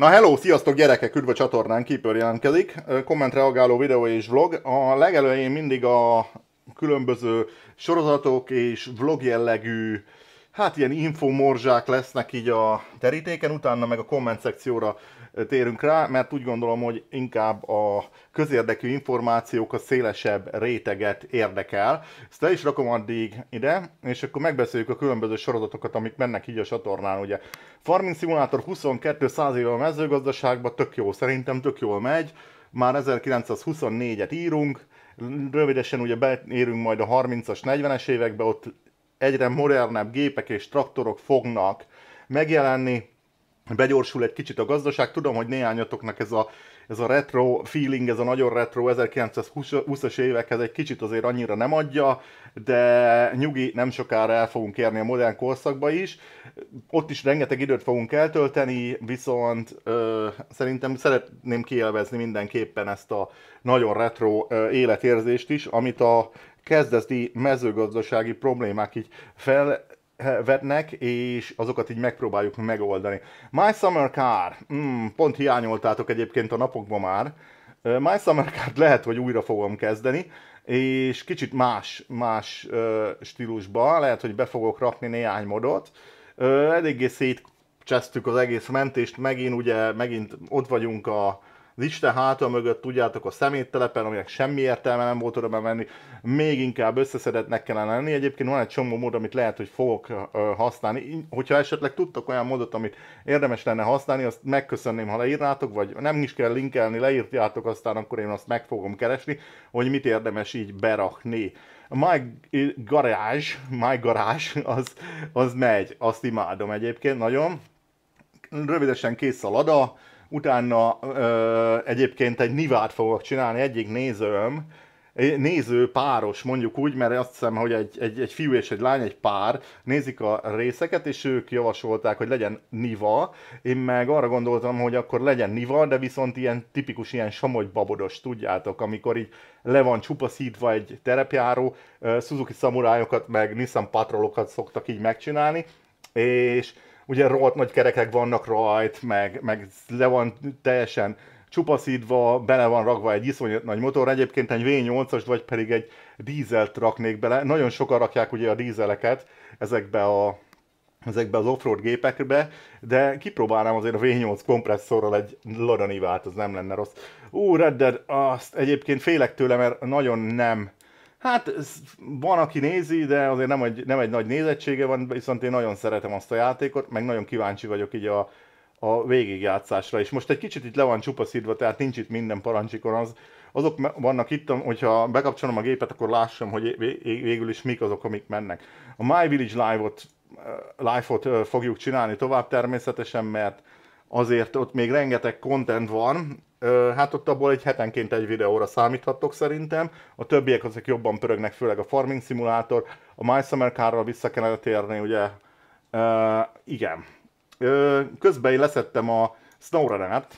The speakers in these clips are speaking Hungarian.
Na hello, sziasztok gyerekek, üdv a csatornán, Keeper jelentkezik. Komment reagáló videó és vlog. A legelőjén mindig a különböző sorozatok és vlog jellegű hát ilyen infomorzsák lesznek így a terítéken, utána meg a komment szekcióra térünk rá, mert úgy gondolom, hogy inkább a közérdekű információk a szélesebb réteget érdekel. Ezt le is rakom addig ide, és akkor megbeszéljük a különböző sorozatokat, amik mennek így a csatornán, ugye. Farming Simulator 22 100 éve a mezőgazdaságban, tök jó, szerintem tök jól megy. Már 1924-et írunk, rövidesen ugye beérünk majd a 30-as, 40-es évekbe, ott egyre modernebb gépek és traktorok fognak megjelenni, begyorsul egy kicsit a gazdaság. Tudom, hogy néhányatoknak ez a, ez a retro feeling, ez a nagyon retro 1920-as évekhez egy kicsit azért annyira nem adja, de nyugi, nem sokára el fogunk érni a modern korszakba is. Ott is rengeteg időt fogunk eltölteni, viszont ö, szerintem szeretném kielvezni mindenképpen ezt a nagyon retro ö, életérzést is, amit a kezdeti mezőgazdasági problémák így fel, vetnek, és azokat így megpróbáljuk megoldani. My Summer Car, mm, pont hiányoltátok egyébként a napokban már. My Summer Car lehet, hogy újra fogom kezdeni, és kicsit más, más ö, stílusba, lehet, hogy be fogok rakni néhány modot. Ö, eléggé szétcsesztük az egész mentést, megint ugye, megint ott vagyunk a az Isten háta mögött, tudjátok, a szeméttelepen, aminek semmi értelme nem volt oda bemenni, még inkább összeszedettnek kellene lenni. Egyébként van egy csomó mód, amit lehet, hogy fogok használni. Hogyha esetleg tudtok olyan módot, amit érdemes lenne használni, azt megköszönném, ha leírnátok, vagy nem is kell linkelni, leírtjátok, aztán akkor én azt meg fogom keresni, hogy mit érdemes így berakni. My Garage, My Garage, az, az megy, azt imádom egyébként nagyon. Rövidesen kész a lada, utána ö, egyébként egy nivát fogok csinálni, egyik nézőm, néző páros, mondjuk úgy, mert azt hiszem, hogy egy, egy, egy fiú és egy lány, egy pár nézik a részeket, és ők javasolták, hogy legyen Niva. Én meg arra gondoltam, hogy akkor legyen Niva, de viszont ilyen tipikus, ilyen samogy babodos, tudjátok, amikor így le van csupaszítva egy terepjáró, Suzuki szamurájokat, meg Nissan patrolokat szoktak így megcsinálni, és ugye rohadt nagy kerekek vannak rajt, meg, meg le van teljesen csupaszítva, bele van ragva egy iszonyat nagy motor, egyébként egy V8-as, vagy pedig egy dízelt raknék bele. Nagyon sokan rakják ugye a dízeleket ezekbe a ezekbe az offroad gépekbe, de kipróbálnám azért a V8 kompresszorral egy Lada Nivát, az nem lenne rossz. Ú, Red Dead, azt egyébként félek tőle, mert nagyon nem Hát van, aki nézi, de azért nem egy, nem egy nagy nézettsége van, viszont én nagyon szeretem azt a játékot, meg nagyon kíváncsi vagyok így a, a végigjátszásra. És most egy kicsit itt le van csupaszidva, tehát nincs itt minden parancsikon az. Azok vannak itt, hogyha bekapcsolom a gépet, akkor lássam, hogy végül is mik azok, amik mennek. A My Village Live-ot eh, live eh, fogjuk csinálni tovább természetesen, mert azért ott még rengeteg content van, hát ott abból egy hetenként egy videóra számíthattok szerintem. A többiek azok jobban pörögnek, főleg a Farming Simulator. A My Summer car vissza kellene térni, ugye? Uh, igen. Uh, közben én leszettem a Snowrunner-t.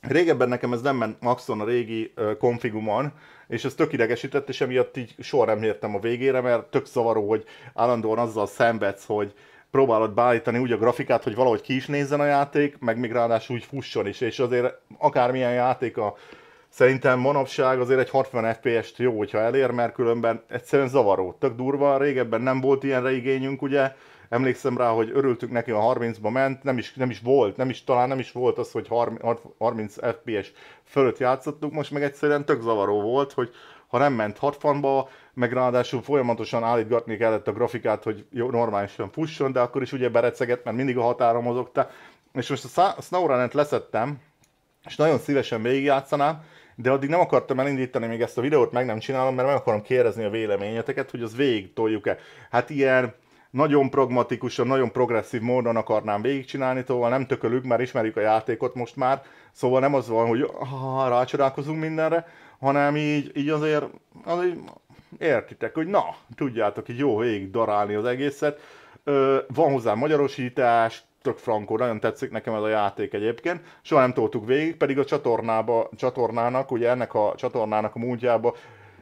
Régebben nekem ez nem ment maxon a régi konfiguman, konfigumon, és ez tök idegesített, és emiatt így soha nem értem a végére, mert tök zavaró, hogy állandóan azzal szenvedsz, hogy próbálod beállítani úgy a grafikát, hogy valahogy ki is nézzen a játék, meg még ráadásul úgy fusson is, és azért akármilyen játék a Szerintem manapság azért egy 60 FPS-t jó, hogyha elér, mert különben egyszerűen zavaró. Tök durva, régebben nem volt ilyenre igényünk, ugye? Emlékszem rá, hogy örültünk neki a 30-ba ment, nem is, nem is volt, nem is, talán nem is volt az, hogy 30, 30 FPS fölött játszottuk, most meg egyszerűen tök zavaró volt, hogy ha nem ment 60-ba, meg ráadásul folyamatosan állítgatni kellett a grafikát, hogy jó, normálisan fusson, de akkor is ugye bereceget, mert mindig a határa mozogta. És most a Snowrunnet leszettem, és nagyon szívesen végigjátszanám, de addig nem akartam elindítani még ezt a videót, meg nem csinálom, mert meg akarom kérdezni a véleményeteket, hogy az végig toljuk-e. Hát ilyen nagyon pragmatikusan, nagyon progresszív módon akarnám végigcsinálni, tovább szóval nem tökölük, mert ismerjük a játékot most már, szóval nem az van, hogy ha, rácsodálkozunk mindenre, hanem így, így azért, azért értitek, hogy na, tudjátok így jó végig darálni az egészet. Ö, van hozzá magyarosítás, tök frankó, nagyon tetszik nekem ez a játék egyébként. Soha nem toltuk végig, pedig a csatornába, csatornának, ugye ennek a csatornának a múltjába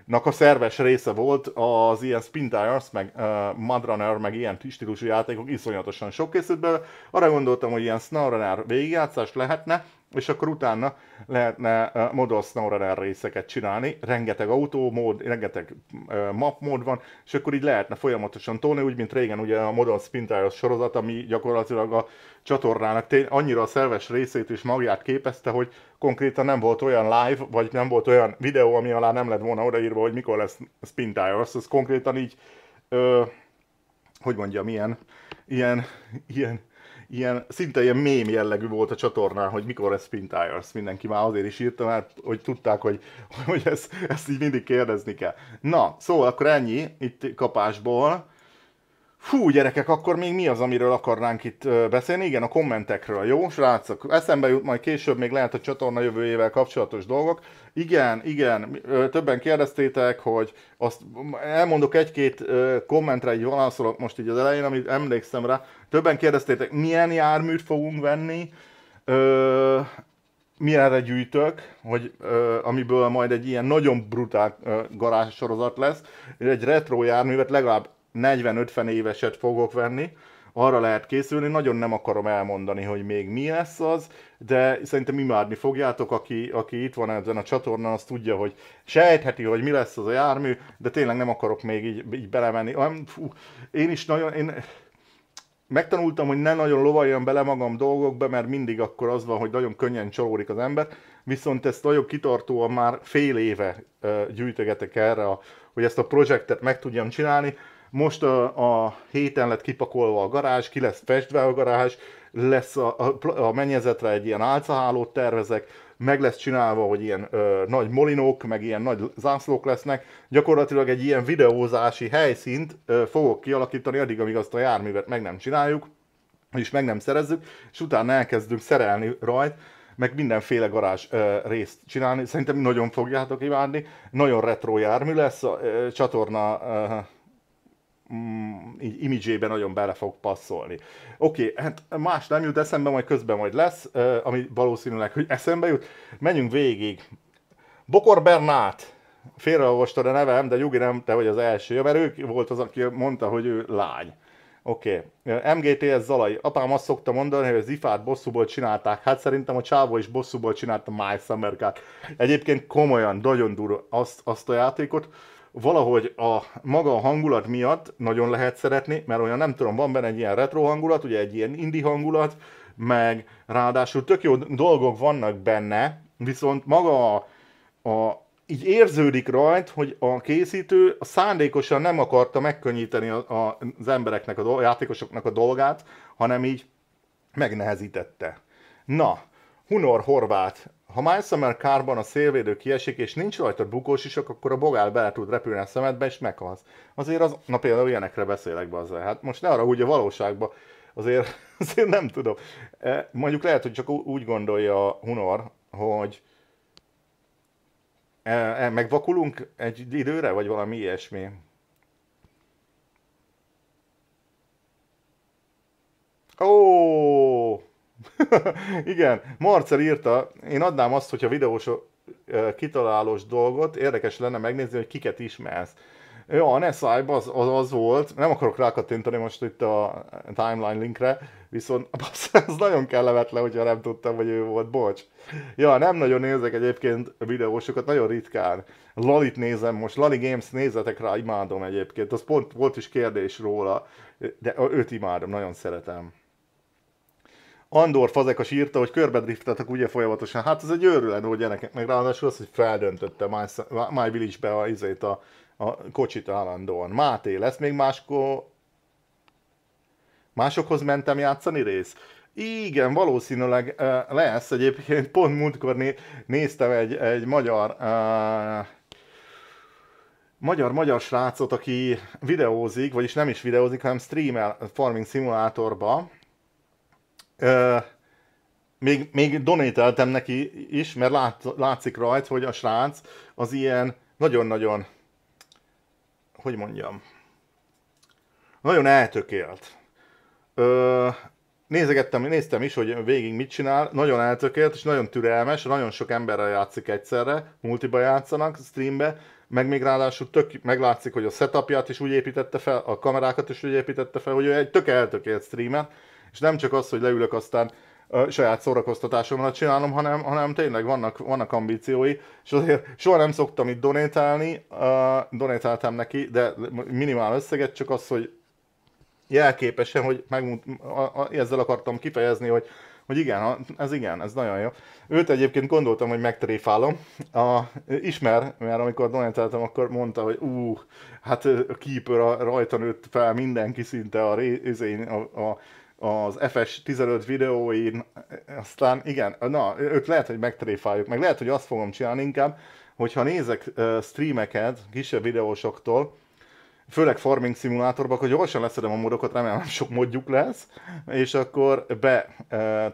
nak a szerves része volt az ilyen Spin Tires, meg uh, Mudrunner, meg ilyen stílusú játékok, iszonyatosan sok készült belőle. Arra gondoltam, hogy ilyen SnowRunner végigjátszás lehetne, és akkor utána lehetne Model SnowRunner részeket csinálni, rengeteg autómód, rengeteg map mód van, és akkor így lehetne folyamatosan tolni, úgy, mint régen ugye a Model Spin Tires sorozat, ami gyakorlatilag a csatornának tény, annyira a szerves részét és magját képezte, hogy konkrétan nem volt olyan live, vagy nem volt olyan videó, ami alá nem lett volna odaírva, hogy mikor lesz Spin Tires, ez konkrétan így, ö, hogy mondjam, ilyen, ilyen, ilyen ilyen, szinte ilyen mém jellegű volt a csatornán, hogy mikor lesz Spin Tires. Mindenki már azért is írta, mert hogy tudták, hogy, hogy ezt, ezt így mindig kérdezni kell. Na, szóval akkor ennyi itt kapásból. Hú, gyerekek, akkor még mi az, amiről akarnánk itt beszélni? Igen, a kommentekről, jó? Srácok, eszembe jut majd később még lehet a csatorna jövőjével kapcsolatos dolgok. Igen, igen, többen kérdeztétek, hogy azt elmondok egy-két kommentre, így válaszolok most így az elején, amit emlékszem rá. Többen kérdeztétek, milyen járműt fogunk venni, ö, milyenre gyűjtök, hogy, ö, amiből majd egy ilyen nagyon brutál garázs sorozat lesz, egy retro járművet legalább 40-50 éveset fogok venni, arra lehet készülni, nagyon nem akarom elmondani, hogy még mi lesz az, de szerintem imádni fogjátok, aki, aki itt van ezen a csatornán, az tudja, hogy sejtheti, hogy mi lesz az a jármű, de tényleg nem akarok még így, így belemenni. Fú, én is nagyon, én megtanultam, hogy ne nagyon lovaljam bele magam dolgokba, mert mindig akkor az van, hogy nagyon könnyen csalódik az ember, viszont ezt nagyon kitartóan már fél éve gyűjtögetek erre, hogy ezt a projektet meg tudjam csinálni, most a, a héten lett kipakolva a garázs, ki lesz festve a garázs, lesz a, a, a mennyezetre egy ilyen álcahálót tervezek, meg lesz csinálva, hogy ilyen ö, nagy molinók, meg ilyen nagy zászlók lesznek. Gyakorlatilag egy ilyen videózási helyszínt ö, fogok kialakítani addig, amíg azt a járművet meg nem csináljuk, és meg nem szerezzük, és utána elkezdünk szerelni rajt, meg mindenféle garázs ö, részt csinálni. Szerintem nagyon fogjátok imádni. Nagyon retro jármű lesz, a ö, csatorna ö, mm, imidzsébe nagyon bele fog passzolni. Oké, okay, hát más nem jut eszembe, majd közben majd lesz, ami valószínűleg, hogy eszembe jut. Menjünk végig. Bokor Bernát, félreolvasta a nevem, de Jugi nem, te vagy az első, mert ő volt az, aki mondta, hogy ő lány. Oké. Okay. MGTS Zalai. Apám azt szokta mondani, hogy az ifát bosszúból csinálták. Hát szerintem a csávó is bosszúból csinálta My Summer Egyébként komolyan, nagyon durva azt, azt a játékot valahogy a maga a hangulat miatt nagyon lehet szeretni, mert olyan nem tudom, van benne egy ilyen retro hangulat, ugye egy ilyen indie hangulat, meg ráadásul tök jó dolgok vannak benne, viszont maga a, a így érződik rajt, hogy a készítő szándékosan nem akarta megkönnyíteni a, a, az embereknek, a, dolg, a játékosoknak a dolgát, hanem így megnehezítette. Na, Hunor Horvát ha Miles Summer kárban a szélvédő kiesik, és nincs rajta bukós is akkor a bogár bele tud repülni a szemedbe, és meghalsz. Azért az, na például ilyenekre beszélek be azért. Hát most ne arra, hogy a valóságban azért, azért nem tudom. E, mondjuk lehet, hogy csak úgy gondolja a Hunor, hogy e, e, megvakulunk egy időre, vagy valami ilyesmi. Ó! Oh! Igen, Marcel írta, én adnám azt, hogyha videós kitalálós dolgot, érdekes lenne megnézni, hogy kiket ismersz. Ja, a Nesai az, az, az volt, nem akarok rákattintani most itt a timeline linkre, viszont az nagyon kellemetlen, hogyha nem tudtam, hogy ő volt, bocs. Ja, nem nagyon nézek egyébként videósokat, nagyon ritkán. Lalit nézem most, Lali Games nézetek rá, imádom egyébként, az pont volt is kérdés róla, de őt imádom, nagyon szeretem. Andor Fazekas írta, hogy körbedrifteltek ugye folyamatosan. Hát ez egy őrület, hogy gyerekek, meg ráadásul az, hogy feldöntötte My, My Village-be a, izét a, a kocsit állandóan. Máté, lesz még másko másokhoz mentem játszani rész? Igen, valószínűleg uh, lesz. Egyébként pont múltkor né- néztem egy, egy magyar uh, magyar-magyar srácot, aki videózik, vagyis nem is videózik, hanem streamel Farming Simulatorba, még, még donételtem neki is, mert lát, látszik rajt, hogy a srác az ilyen nagyon-nagyon, hogy mondjam, nagyon eltökélt. Ö, nézegettem, néztem is, hogy végig mit csinál, nagyon eltökélt és nagyon türelmes, nagyon sok emberrel játszik egyszerre, multiba játszanak, streambe, meg még ráadásul tök, meglátszik, hogy a setupját is úgy építette fel, a kamerákat is úgy építette fel, hogy ő egy tök eltökélt streamer, és nem csak az, hogy leülök aztán a saját szórakoztatásomra csinálom, hanem, hanem tényleg vannak, vannak ambíciói, és azért soha nem szoktam itt donétálni, uh, donétáltam neki, de minimál összeget, csak az, hogy jelképesen, hogy megmut, a, a, ezzel akartam kifejezni, hogy, hogy igen, ez igen, ez nagyon jó. Őt egyébként gondoltam, hogy megtréfálom. A, ismer, mert amikor donáltáltam, akkor mondta, hogy ú, hát a keeper a, rajta nőtt fel mindenki szinte a, a, a az FS15 videóin, aztán igen, na, őt lehet, hogy megtréfáljuk, meg lehet, hogy azt fogom csinálni inkább, hogyha nézek streameket kisebb videósoktól, főleg farming szimulátorban, hogy gyorsan leszedem a modokat, remélem nem sok modjuk lesz, és akkor be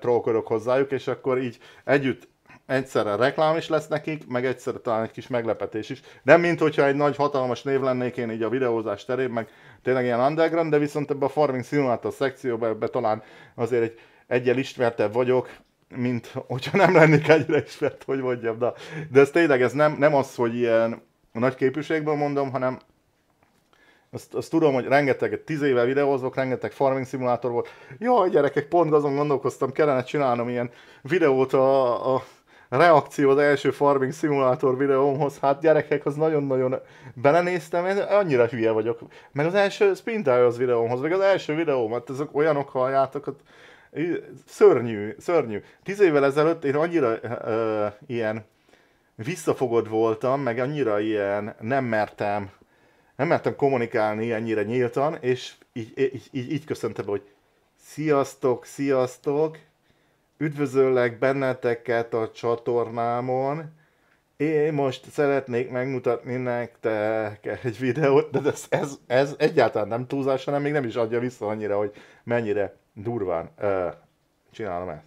trollkodok hozzájuk, és akkor így együtt egyszerre reklám is lesz nekik, meg egyszerre talán egy kis meglepetés is. Nem mint hogyha egy nagy hatalmas név lennék én így a videózás terén, meg tényleg ilyen underground, de viszont ebbe a Farming Simulator szekcióba ebbe talán azért egy egyel ismertebb vagyok, mint hogyha nem lennék egyre ismert, hogy mondjam. De, de ez tényleg ez nem, nem az, hogy ilyen nagy képűségből mondom, hanem azt, azt tudom, hogy rengeteg, tíz éve videózok, rengeteg farming szimulátor volt. Jaj, gyerekek, pont azon gondolkoztam, kellene csinálnom ilyen videót a, a reakció az első Farming Simulator videómhoz, hát gyerekek, az nagyon-nagyon belenéztem, én annyira hülye vagyok. Meg az első az videómhoz, meg az első videóm, hát ezek olyanok halljátok, hát szörnyű, szörnyű. Tíz évvel ezelőtt én annyira ö, ilyen visszafogott voltam, meg annyira ilyen nem mertem, nem mertem kommunikálni ennyire nyíltan, és így, így, így, így köszöntem, hogy sziasztok, sziasztok, Üdvözöllek benneteket a csatornámon. Én most szeretnék megmutatni nektek egy videót, de ez, ez, ez egyáltalán nem túlzás, hanem még nem is adja vissza annyira, hogy mennyire durván csinálom ezt.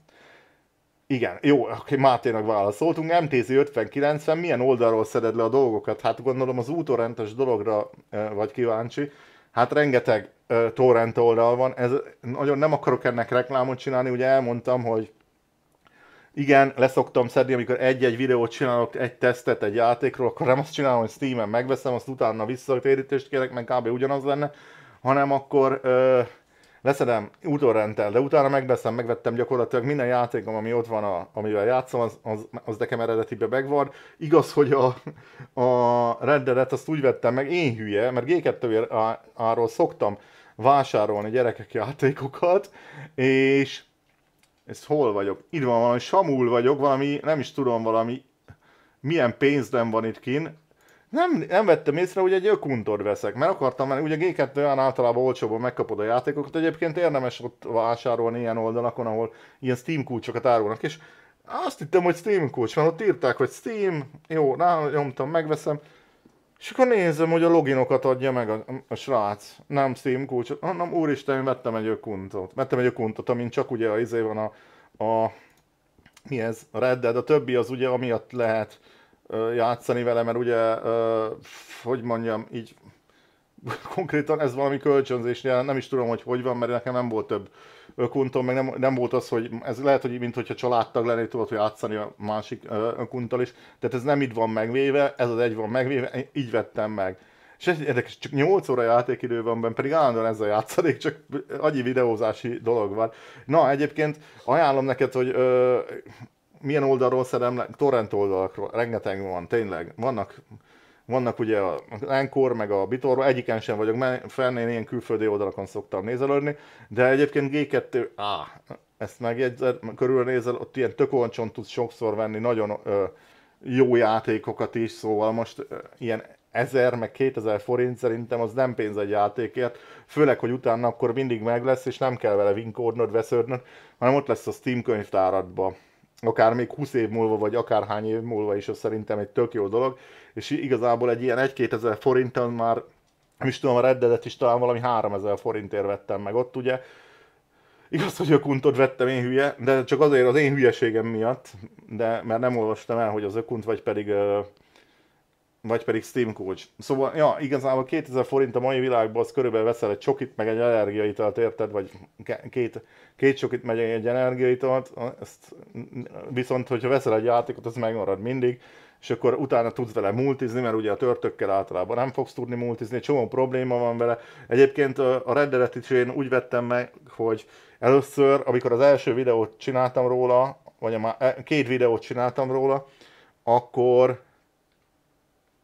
Igen, jó, oké, Máténak válaszoltunk. MTZ 5090, milyen oldalról szeded le a dolgokat? Hát gondolom az útorrentes dologra vagy kíváncsi. Hát rengeteg torrent oldal van, ez, nagyon nem akarok ennek reklámot csinálni, ugye elmondtam, hogy igen, leszoktam szedni, amikor egy-egy videót csinálok, egy tesztet egy játékról, akkor nem azt csinálom, hogy Steam-en megveszem, azt utána visszatérítést kérek, meg kb. ugyanaz lenne, hanem akkor ö, leszedem utórentel, de utána megveszem, megvettem gyakorlatilag minden játékom, ami ott van, a, amivel játszom, az, az, az nekem eredetibe megvan. Igaz, hogy a, a Red Dead-et azt úgy vettem meg, én hülye, mert g 2 szoktam vásárolni gyerekek játékokat, és ez hol vagyok? Itt van valami, Samul vagyok, valami, nem is tudom, valami, milyen pénzem van itt kin. Nem, nem vettem észre, hogy egy ökuntor veszek, mert akartam mert ugye g 2 általában olcsóban megkapod a játékokat, egyébként érdemes ott vásárolni ilyen oldalakon, ahol ilyen Steam kulcsokat árulnak, és azt hittem, hogy Steam kulcs, mert ott írták, hogy Steam, jó, nyomtam, megveszem, és akkor nézem, hogy a loginokat adja meg a, a srác, nem Steam kulcsot, hanem úristen, én vettem egy ökuntot. Vettem egy ökuntot, amin csak ugye a izé van a, a mi ez, a Red Dead, a többi az ugye amiatt lehet ö, játszani vele, mert ugye, ö, hogy mondjam, így konkrétan ez valami kölcsönzés, nem is tudom, hogy hogy van, mert nekem nem volt több önkunton, meg nem, nem volt az, hogy ez lehet, hogy mint hogyha családtag lenné, tudod, hogy játszani a másik önkunttal is, tehát ez nem itt van megvéve, ez az egy van megvéve, így vettem meg. És ez érdekes, csak 8 óra játékidő van benne, pedig állandóan a játszadék, csak annyi videózási dolog van. Na, egyébként ajánlom neked, hogy ö, milyen oldalról szedem torrent oldalakról, rengeteg van, tényleg, vannak vannak ugye a Encore, meg a Bitor, egyiken sem vagyok fenn, én ilyen külföldi oldalakon szoktam nézelődni, de egyébként G2, á, ezt megjegyzed, körülnézel, ott ilyen tök olcsón tudsz sokszor venni nagyon ö, jó játékokat is, szóval most ö, ilyen 1000 meg 2000 forint szerintem az nem pénz egy játékért, főleg, hogy utána akkor mindig meg lesz, és nem kell vele vinkódnod, vesződnöd, hanem ott lesz a Steam könyvtáradba akár még 20 év múlva, vagy akár hány év múlva is, az szerintem egy tök jó dolog, és igazából egy ilyen 1-2 ezer forinton már, nem is tudom, a reddedet is talán valami 3000 forintért vettem meg ott, ugye, Igaz, hogy a kuntot vettem én hülye, de csak azért az én hülyeségem miatt, de mert nem olvastam el, hogy az ökunt, vagy pedig vagy pedig Steam Coach. Szóval, ja, igazából 2000 forint a mai világban, az körülbelül veszel egy csokit, meg egy energiaitalt, érted? Vagy két, két csokit, meg egy energiaitalt, ezt, viszont, hogyha veszel egy játékot, az megmarad mindig, és akkor utána tudsz vele multizni, mert ugye a törtökkel általában nem fogsz tudni multizni, csomó probléma van vele. Egyébként a rendelet is én úgy vettem meg, hogy először, amikor az első videót csináltam róla, vagy a, e, két videót csináltam róla, akkor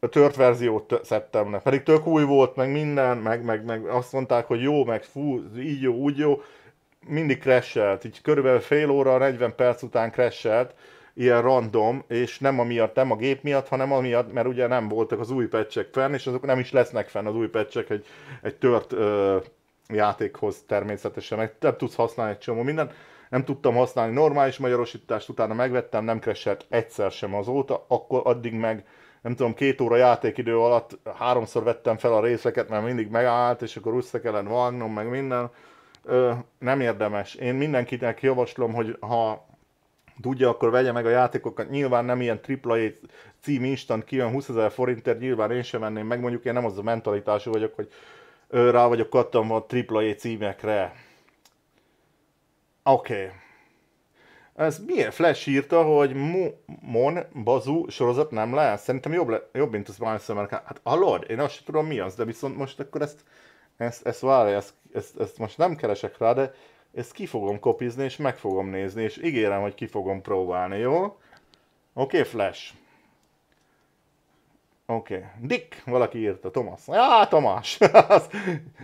a tört verziót szedtem le. Pedig tök új volt, meg minden, meg, meg, meg azt mondták, hogy jó, meg fú, így jó, úgy jó. Mindig crashelt, így körülbelül fél óra, 40 perc után crashelt, ilyen random, és nem amiatt, nem a gép miatt, hanem amiatt, mert ugye nem voltak az új pecsek fenn, és azok nem is lesznek fenn az új pecsek egy, egy tört ö, játékhoz természetesen, meg nem tudsz használni egy csomó mindent nem tudtam használni normális magyarosítást, utána megvettem, nem crashelt egyszer sem azóta, akkor addig meg nem tudom, két óra játékidő alatt háromszor vettem fel a részeket, mert mindig megállt, és akkor össze kellett vágnom, meg minden. Ö, nem érdemes. Én mindenkinek javaslom, hogy ha tudja, akkor vegye meg a játékokat. Nyilván nem ilyen AAA cím instant kijön 20 ezer forintért, nyilván én sem venném meg, mondjuk én nem az a mentalitású vagyok, hogy rá vagyok kattam a AAA címekre. Oké. Okay. Ez milyen Flash írta, hogy mu Mon bazu sorozat nem lesz? Szerintem jobb, le- jobb mint az Miles America. Hát hallod, én azt sem tudom mi az, de viszont most akkor ezt, ezt, ezt várj, ezt, ezt, ezt, most nem keresek rá, de ezt ki fogom kopizni, és meg fogom nézni, és ígérem, hogy ki fogom próbálni, jó? Oké, okay, Flash. Oké. Okay. Dick, valaki írta, Tomasz. Á, Tomás!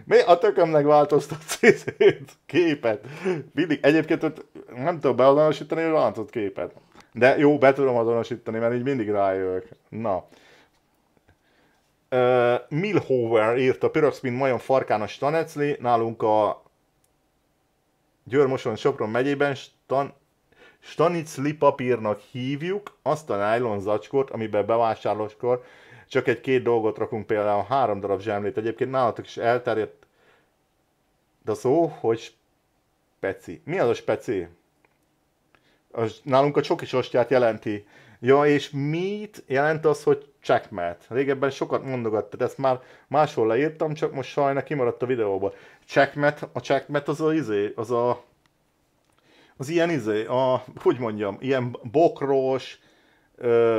Mi a tökömnek változtatsz képet? Mindig, egyébként ott nem tudom beazonosítani, hogy változott képet. De jó, be tudom azonosítani, mert így mindig rájövök. Na. Uh, Milhover írta, Pyroxpin majon farkános stanecli, nálunk a Győrmoson Sopron megyében stan Stanicli papírnak hívjuk azt a nylon zacskót, amiben bevásárlóskor csak egy-két dolgot rakunk például, három darab zsemlét. Egyébként nálatok is elterjedt de szó, hogy speci. Mi az a speci? Az, nálunk a csoki sostját jelenti. Ja, és mit jelent az, hogy checkmate? Régebben sokat mondogattad, ezt már máshol leírtam, csak most sajna kimaradt a videóban. Checkmate, a checkmate az a izé, az a... Az ilyen izé, a, hogy mondjam, ilyen bokros,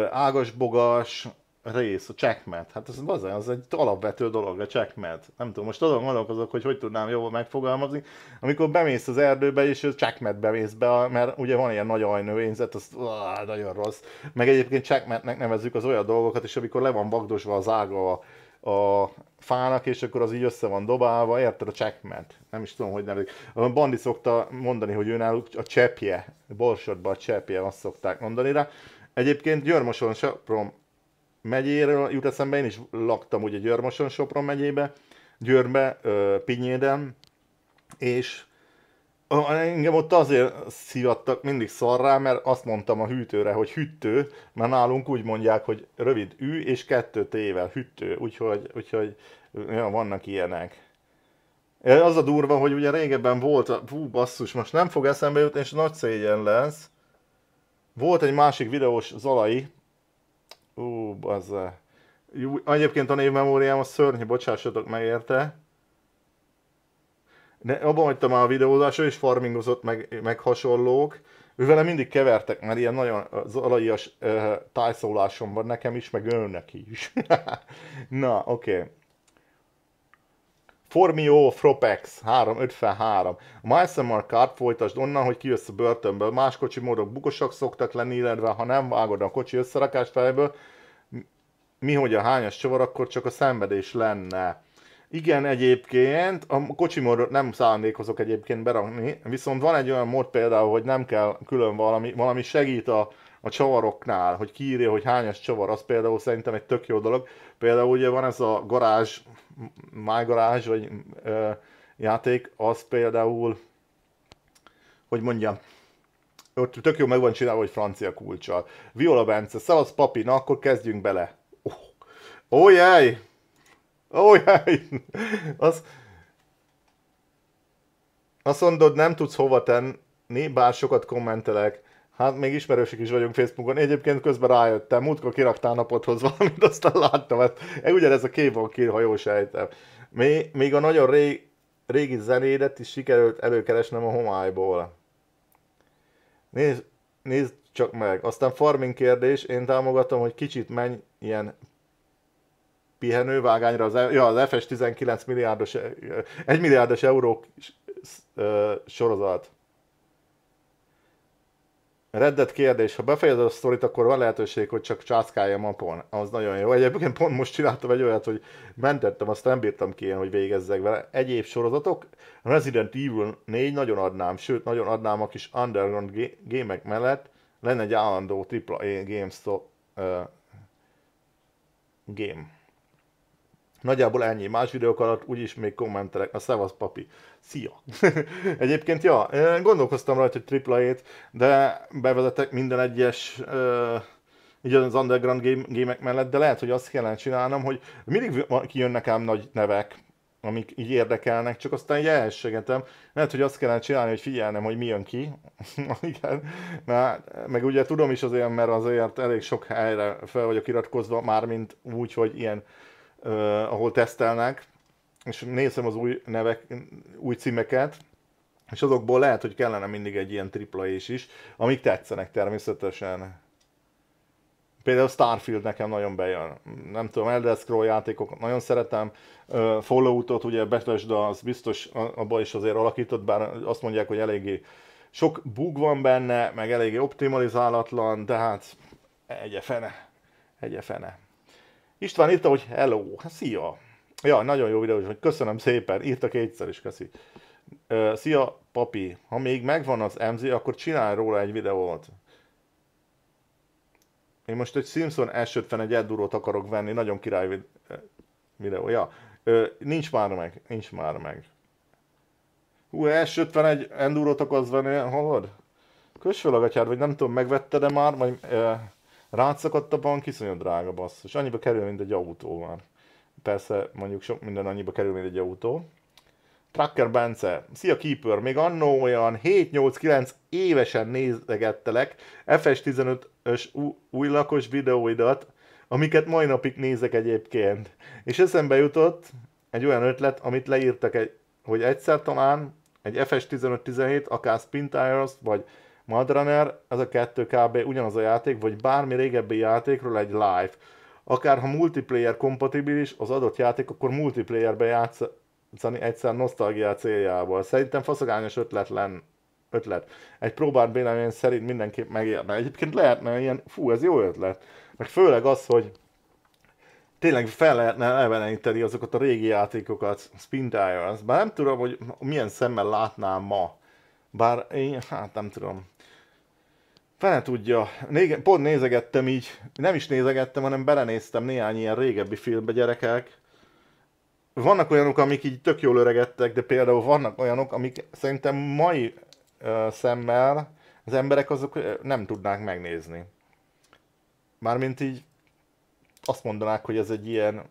ágasbogas, rész, a checkmate. Hát ez az az egy alapvető dolog, a checkmate. Nem tudom, most azon gondolkozok, hogy hogy tudnám jól megfogalmazni. Amikor bemész az erdőbe, és checkmate bemész, be, mert ugye van ilyen nagy ajnövényzet, az áh, nagyon rossz. Meg egyébként checkmate nevezzük az olyan dolgokat, és amikor le van bagdosva az ága a, a fának, és akkor az így össze van dobálva, érted a checkmate. Nem is tudom, hogy nevezik. A Bandi szokta mondani, hogy ő náluk a csepje, borsodban a csepje, azt szokták mondani rá. Egyébként Györmoson Sopron megyéről jut eszembe, én is laktam ugye Györmoson Sopron megyébe, Győrbe, Pinyéden, és engem ott azért szivattak mindig szarrá, mert azt mondtam a hűtőre, hogy hűtő, mert nálunk úgy mondják, hogy rövid ű és kettő tével hűtő, úgyhogy, úgyhogy ja, vannak ilyenek. Az a durva, hogy ugye régebben volt, fú basszus, most nem fog eszembe jutni, és nagy szégyen lesz. Volt egy másik videós Zalai, Ú, bazzá. Jú, egyébként a névmemóriám a szörnyű, bocsássatok meg érte. Ne, abban hagytam már a videózásra, és farmingozott meg, meg hasonlók. Ő vele mindig kevertek, mert ilyen nagyon alaias uh, tájszólásom van nekem is, meg önnek is. Na, oké. Okay. Formio Fropex 353. A MySummer Card folytasd onnan, hogy kijössz a börtönből. Más kocsi módok bukosak szoktak lenni, illetve ha nem vágod a kocsi összerakás fejből, mi hogy a hányas csavar, akkor csak a szenvedés lenne. Igen, egyébként, a kocsi módot nem szándékozok egyébként berakni, viszont van egy olyan mód például, hogy nem kell külön valami, valami segít a, a csavaroknál, hogy kiírja, hogy hányas csavar, az például szerintem egy tök jó dolog. Például ugye van ez a garázs mágarázs, vagy ö, játék, az például, hogy mondjam, ott tök jó meg van csinálva, hogy francia kulcsal. Viola Bence, szavaz papi, na akkor kezdjünk bele. Ó, oh. oh, jaj! Oh, jaj! Az... Azt mondod, nem tudsz hova tenni, bár sokat kommentelek. Hát még ismerősök is vagyunk Facebookon. Egyébként közben rájöttem, múltkor kiraktál napodhoz valamit, aztán láttam, hát e, ez a kép van ki, ha jól sejtem. Még, még a nagyon ré, régi zenédet is sikerült előkeresnem a homályból. Nézd, nézd csak meg. Aztán farming kérdés, én támogatom, hogy kicsit menj ilyen pihenővágányra, az, e, ja, az FS 19 milliárdos, 1 milliárdos eurók sorozat. Reddet kérdés, ha befejezed a sztorit, akkor van lehetőség, hogy csak császkáljam a pont. Az nagyon jó. Egyébként pont most csináltam egy olyat, hogy mentettem, azt nem bírtam ki ilyen, hogy végezzek vele. Egyéb sorozatok, Resident Evil 4 nagyon adnám, sőt, nagyon adnám a kis underground gémek mellett. Lenne egy állandó tripla eh, eh, game, sto- uh, game Nagyjából ennyi. Más videók alatt úgyis még kommentelek. a szevasz papi. Szia! Egyébként, ja, gondolkoztam rajta, hogy triplajét, de bevezetek minden egyes uh, az underground game, gémek mellett, de lehet, hogy azt kellene csinálnom, hogy mindig kijönnek ám nagy nevek, amik így érdekelnek, csak aztán így elsögetem. Lehet, hogy azt kellene csinálni, hogy figyelnem, hogy mi jön ki. Igen. Na, meg ugye tudom is azért, mert azért elég sok helyre fel vagyok iratkozva, mármint úgy, hogy ilyen ahol tesztelnek, és nézem az új nevek, új címeket, és azokból lehet, hogy kellene mindig egy ilyen tripla is is, amik tetszenek természetesen. Például Starfield nekem nagyon bejön. Nem tudom, Elder Scroll játékokat nagyon szeretem. Uh, Falloutot, ugye Bethesda az biztos abba is azért alakított, bár azt mondják, hogy eléggé sok bug van benne, meg eléggé optimalizálatlan, de hát egye fene. Egye fene. István írta, hogy hello, hát szia! Ja, nagyon jó videó, hogy köszönöm szépen, írta kétszer is, köszi. Szia, papi, ha még megvan az MZ, akkor csinálj róla egy videót. Én most egy Simpson s egy eddurót akarok venni, nagyon király videó, ja. Nincs már meg, nincs már meg. Hú, S51 endurót akarsz venni, hallod? fel a gatyád, vagy nem tudom, megvette e már, vagy... E Rátszakadt a bank, iszonyat drága És Annyiba kerül, mint egy autó már. Persze mondjuk sok minden annyiba kerül, mint egy autó. Tracker Bence, szia Keeper, még annó olyan 7-8-9 évesen nézegettelek FS15-ös új lakos videóidat, amiket mai napig nézek egyébként. És eszembe jutott egy olyan ötlet, amit leírtak, egy, hogy egyszer talán egy FS15-17, akár Spin Tires, vagy Madrunner, ez a kettő kb. ugyanaz a játék, vagy bármi régebbi játékról egy live. Akár ha multiplayer kompatibilis az adott játék, akkor multiplayerbe játszani egyszer nosztalgia céljából. Szerintem faszagányos ötlet lenne ötlet. Egy próbált vélemény szerint mindenképp megérne. Egyébként lehetne ilyen, fú, ez jó ötlet. Meg főleg az, hogy tényleg fel lehetne leveleníteni azokat a régi játékokat, Spin Dials. Bár nem tudom, hogy milyen szemmel látnám ma. Bár én, hát nem tudom. Fene tudja, Nége, pont nézegettem így, nem is nézegettem, hanem belenéztem néhány ilyen régebbi filmbe gyerekek. Vannak olyanok, amik így tök jól öregedtek, de például vannak olyanok, amik szerintem mai ö, szemmel az emberek azok nem tudnák megnézni. Mármint így azt mondanák, hogy ez egy ilyen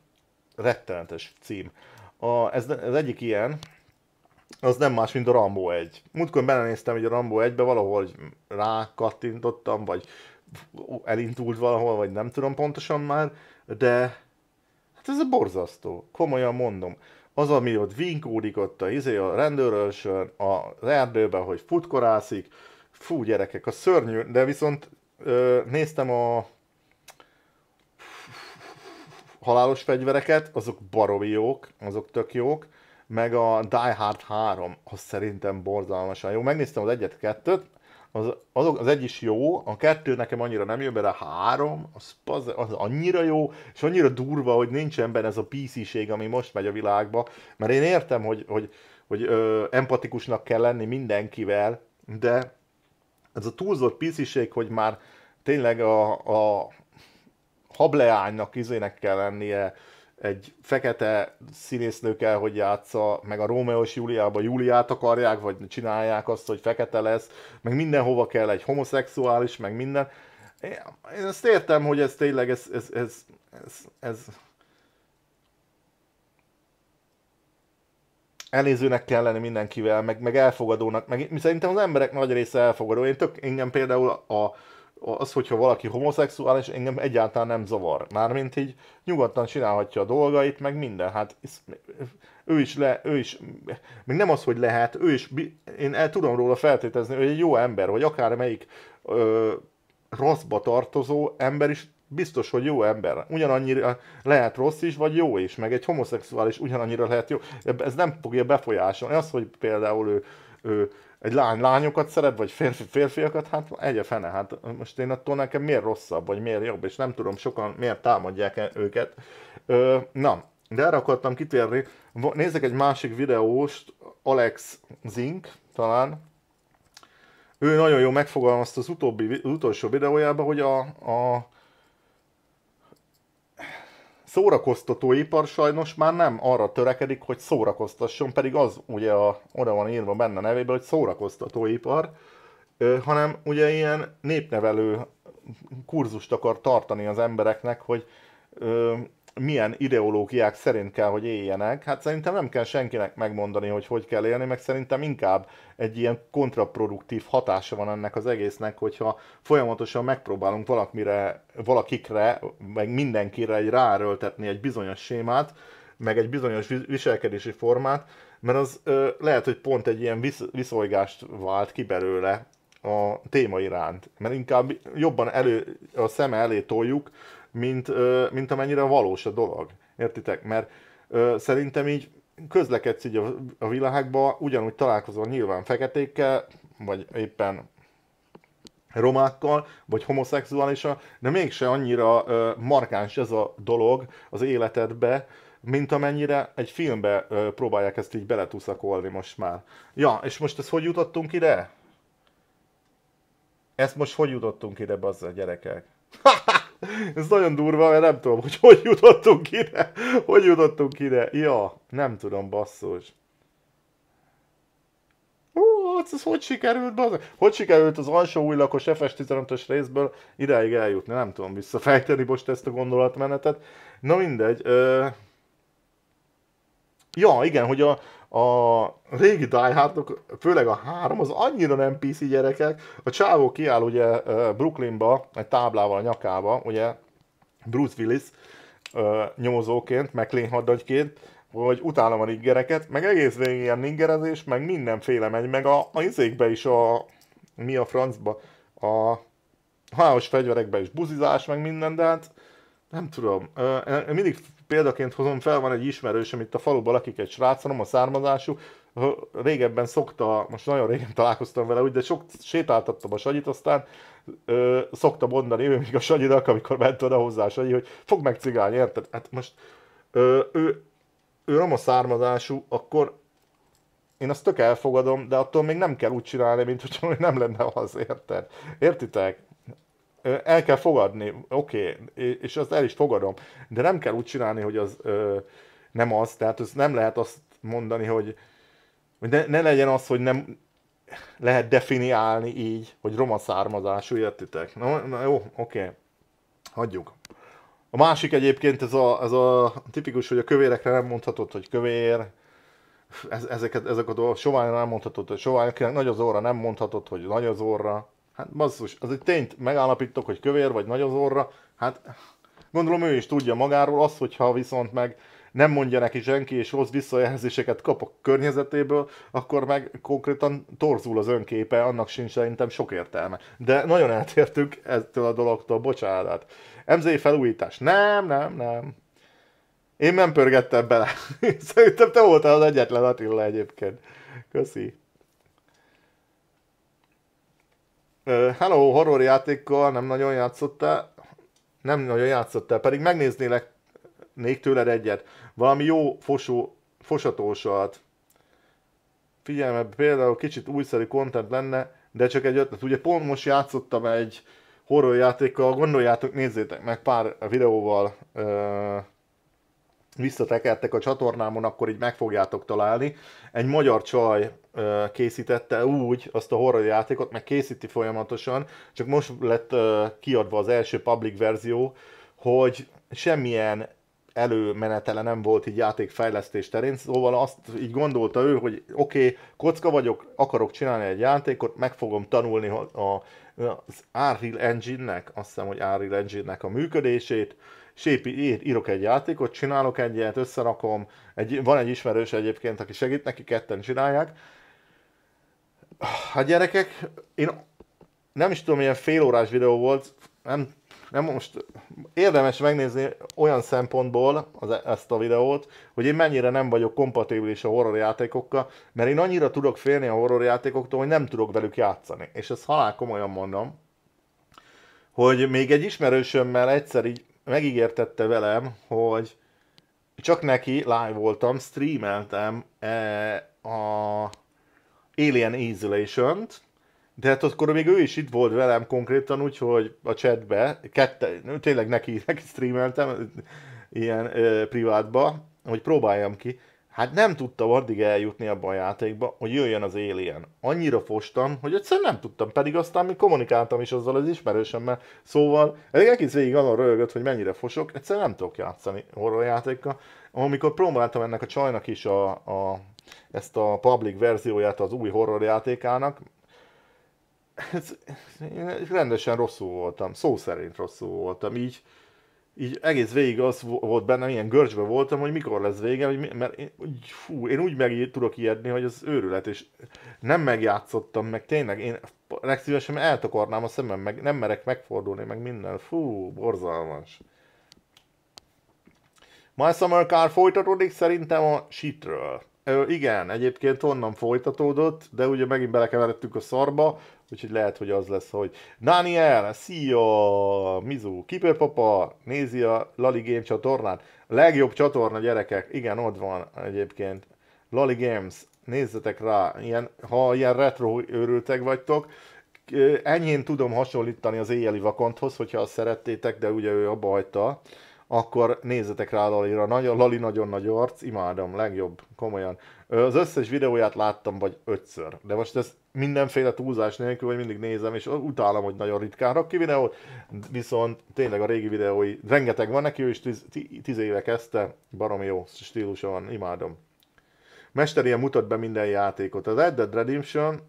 rettenetes cím. A, ez, ez egyik ilyen, az nem más, mint a Rambo 1. Múltkor belenéztem egy a Rambo 1-be, valahol rá kattintottam, vagy elintult valahol, vagy nem tudom pontosan már, de hát ez a borzasztó, komolyan mondom. Az, ami ott vinkódik ott a, izé, a rendőrölsön, a erdőben, hogy futkorászik, fú gyerekek, a szörnyű, de viszont ö, néztem a halálos fegyvereket, azok baromi jók, azok tök jók, meg a Die Hard 3, az szerintem borzalmasan jó. Megnéztem az egyet-kettőt, az, az, az egy is jó, a kettő nekem annyira nem jön mert a három, az, az, az annyira jó, és annyira durva, hogy nincsen benne ez a pc ami most megy a világba, mert én értem, hogy, hogy, hogy ö, empatikusnak kell lenni mindenkivel, de ez a túlzott pc hogy már tényleg a, a hableánynak izének kell lennie, egy fekete színésznő kell, hogy játsza, meg a Rómeó és Júliában Júliát akarják, vagy csinálják azt, hogy fekete lesz, meg mindenhova kell egy homoszexuális, meg minden. Én ezt értem, hogy ez tényleg, ez, ez, ez, ez, ez elnézőnek kell lenni mindenkivel, meg, meg elfogadónak, meg szerintem az emberek nagy része elfogadó. Én tök, engem például a, az, hogyha valaki homoszexuális, engem egyáltalán nem zavar. Mármint így nyugodtan csinálhatja a dolgait, meg minden. Hát ő is le, ő is, még nem az, hogy lehet, ő is, én el tudom róla feltétezni, hogy egy jó ember, vagy akár melyik ö, tartozó ember is biztos, hogy jó ember. Ugyanannyira lehet rossz is, vagy jó is, meg egy homoszexuális ugyanannyira lehet jó. Ez nem fogja befolyásolni. Az, hogy például ő ő egy lány lányokat szeret, vagy férfi férfiakat, hát egy fene, hát most én attól nekem miért rosszabb, vagy miért jobb, és nem tudom sokan miért támadják őket. Ö, na, de erre akartam kitérni, nézzek egy másik videóst, Alex Zink talán, ő nagyon jól megfogalmazta az utóbbi, az utolsó videójában, hogy a, a szórakoztató ipar sajnos már nem arra törekedik, hogy szórakoztasson, pedig az ugye a, oda van írva benne nevében, hogy szórakoztató ipar, hanem ugye ilyen népnevelő kurzust akar tartani az embereknek, hogy milyen ideológiák szerint kell, hogy éljenek. Hát szerintem nem kell senkinek megmondani, hogy hogy kell élni, meg szerintem inkább egy ilyen kontraproduktív hatása van ennek az egésznek, hogyha folyamatosan megpróbálunk valakire, valakikre, meg mindenkire egy ráerőltetni egy bizonyos sémát, meg egy bizonyos viselkedési formát, mert az ö, lehet, hogy pont egy ilyen visz, viszolygást vált ki belőle a téma iránt. Mert inkább jobban elő, a szeme elé toljuk, mint, mint amennyire valós a dolog. Értitek? Mert szerintem így közlekedsz így a világba, ugyanúgy találkozol nyilván feketékkel, vagy éppen romákkal, vagy homoszexuálisan, de mégse annyira markáns ez a dolog az életedbe, mint amennyire egy filmbe próbálják ezt így beletuszakolni most már. Ja, és most ezt hogy jutottunk ide? Ezt most hogy jutottunk ide, bazza gyerekek? Ez nagyon durva, mert nem tudom, hogy hogy jutottunk ide. Hogy jutottunk ide? Ja, nem tudom, basszus. Ó, az, hát az hogy sikerült, bazzeg? Hogy sikerült az alsó új lakos FS15-ös részből ideig eljutni? Nem tudom visszafejteni most ezt a gondolatmenetet. Na mindegy. Ö... Ja, igen, hogy a, a régi Die Hardok, főleg a három, az annyira nem PC gyerekek. A csávó kiáll ugye Brooklynba, egy táblával a nyakába, ugye Bruce Willis nyomozóként, McLean hadnagyként, hogy utálom a niggereket, meg egész végig ilyen niggerezés, meg mindenféle megy, meg a, a izékbe is a, mi a francba, a halálos fegyverekbe is buzizás, meg minden, de hát nem tudom, mindig példaként hozom fel, van egy ismerősöm itt a faluban lakik egy srác, a származású, régebben szokta, most nagyon régen találkoztam vele, úgy, de sok sétáltattam a Sanyit, aztán ö, szokta mondani, ő még a Sanyinak, amikor ment oda hozzá a Sanyi, hogy fog meg cigány, érted? Hát most ö, ő, ő roma származású, akkor én azt tök elfogadom, de attól még nem kell úgy csinálni, mint hogy nem lenne az, érted? Értitek? el kell fogadni, oké, okay, és azt el is fogadom, de nem kell úgy csinálni, hogy az ö, nem az, tehát ez nem lehet azt mondani, hogy, hogy ne, ne legyen az, hogy nem lehet definiálni így, hogy roma származású, értitek? Na, na jó, oké, okay. hagyjuk. A másik egyébként ez a, ez a tipikus, hogy a kövérekre nem mondhatod, hogy kövér, ez, ezeket, ezeket a soványra nem mondhatod, hogy soványra, nagy az orra nem mondhatod, hogy nagy az orra, Hát basszus, az egy tényt megállapítok, hogy kövér vagy nagy az orra, hát gondolom ő is tudja magáról, az, hogyha viszont meg nem mondja neki senki, és rossz visszajelzéseket kap a környezetéből, akkor meg konkrétan torzul az önképe, annak sincs szerintem sok értelme. De nagyon eltértünk ettől a dologtól, bocsánat. MZ felújítás. Nem, nem, nem. Én nem pörgettem bele. Szerintem te voltál az egyetlen Attila egyébként. Köszi. Hello, horror játékkal nem nagyon játszottál, nem nagyon játszottál, pedig megnéznélek még tőled egyet. Valami jó fosó, fosatósat. Figyelme, például kicsit újszerű content lenne, de csak egy ötlet. Ugye pont most játszottam egy horror játékkal, gondoljátok, nézzétek meg pár videóval. Uh, visszatekertek a csatornámon, akkor így meg fogjátok találni. Egy magyar csaj készítette úgy azt a horror játékot, meg készíti folyamatosan, csak most lett kiadva az első public verzió, hogy semmilyen előmenetele nem volt így játékfejlesztés terén, szóval azt így gondolta ő, hogy oké, okay, kocka vagyok, akarok csinálni egy játékot, meg fogom tanulni a, a, az Unreal Engine-nek, azt hiszem, hogy Unreal Engine-nek a működését, sép, ír, írok egy játékot, csinálok egyet, összerakom, egy, van egy ismerős egyébként, aki segít neki, ketten csinálják. Hát gyerekek, én nem is tudom, milyen félórás videó volt, nem, nem most érdemes megnézni olyan szempontból az, e-, ezt a videót, hogy én mennyire nem vagyok kompatibilis a horror játékokkal, mert én annyira tudok félni a horror játékoktól, hogy nem tudok velük játszani. És ezt halál komolyan mondom, hogy még egy ismerősömmel egyszer így megígértette velem, hogy csak neki live voltam, streameltem e, a Alien Isolation-t, de hát akkor még ő is itt volt velem konkrétan, úgyhogy a chatbe, kette, tényleg neki, neki streameltem, ilyen ö, privátba, hogy próbáljam ki, hát nem tudtam addig eljutni abban a játékba, hogy jöjjön az Alien. Annyira fostam, hogy egyszerűen nem tudtam, pedig aztán mi kommunikáltam is azzal az ismerősemmel. szóval elég egész végig azon rögött, hogy mennyire fosok, egyszerűen nem tudok játszani horrorjátékkal. Amikor próbáltam ennek a csajnak is a, a, ezt a public verzióját az új horrorjátékának, ez, rendesen rosszul voltam, szó szerint rosszul voltam, így így egész végig az volt benne, ilyen görcsbe voltam, hogy mikor lesz vége, hogy mi, mert én, úgy, fú, én úgy meg tudok ijedni, hogy az őrület, és nem megjátszottam, meg tényleg én legszívesen eltakarnám a szemem, meg nem merek megfordulni, meg minden, fú, borzalmas. My Summer Car folytatódik szerintem a shitről. Ö, igen, egyébként onnan folytatódott, de ugye megint belekeveredtünk a szarba, Úgyhogy lehet, hogy az lesz, hogy Daniel, szia, e Mizu, Kipőpapa, nézi a Lali Game csatornát. A legjobb csatorna, gyerekek. Igen, ott van egyébként. Lali Games, nézzetek rá. Ilyen, ha ilyen retro őrültek vagytok, enyhén tudom hasonlítani az éjjeli vakonthoz, hogyha azt szerettétek, de ugye ő abba hagyta akkor nézzetek rá Lalira. Nagyon, Lali nagyon nagy arc, imádom, legjobb, komolyan. Az összes videóját láttam vagy ötször, de most ezt mindenféle túlzás nélkül, hogy mindig nézem, és utálom, hogy nagyon ritkán rak ki videót, viszont tényleg a régi videói, rengeteg van neki, ő is tíz, tíz éve kezdte, barom jó stílusa van, imádom. Mester ilyen mutat be minden játékot. Az Red Dead Redemption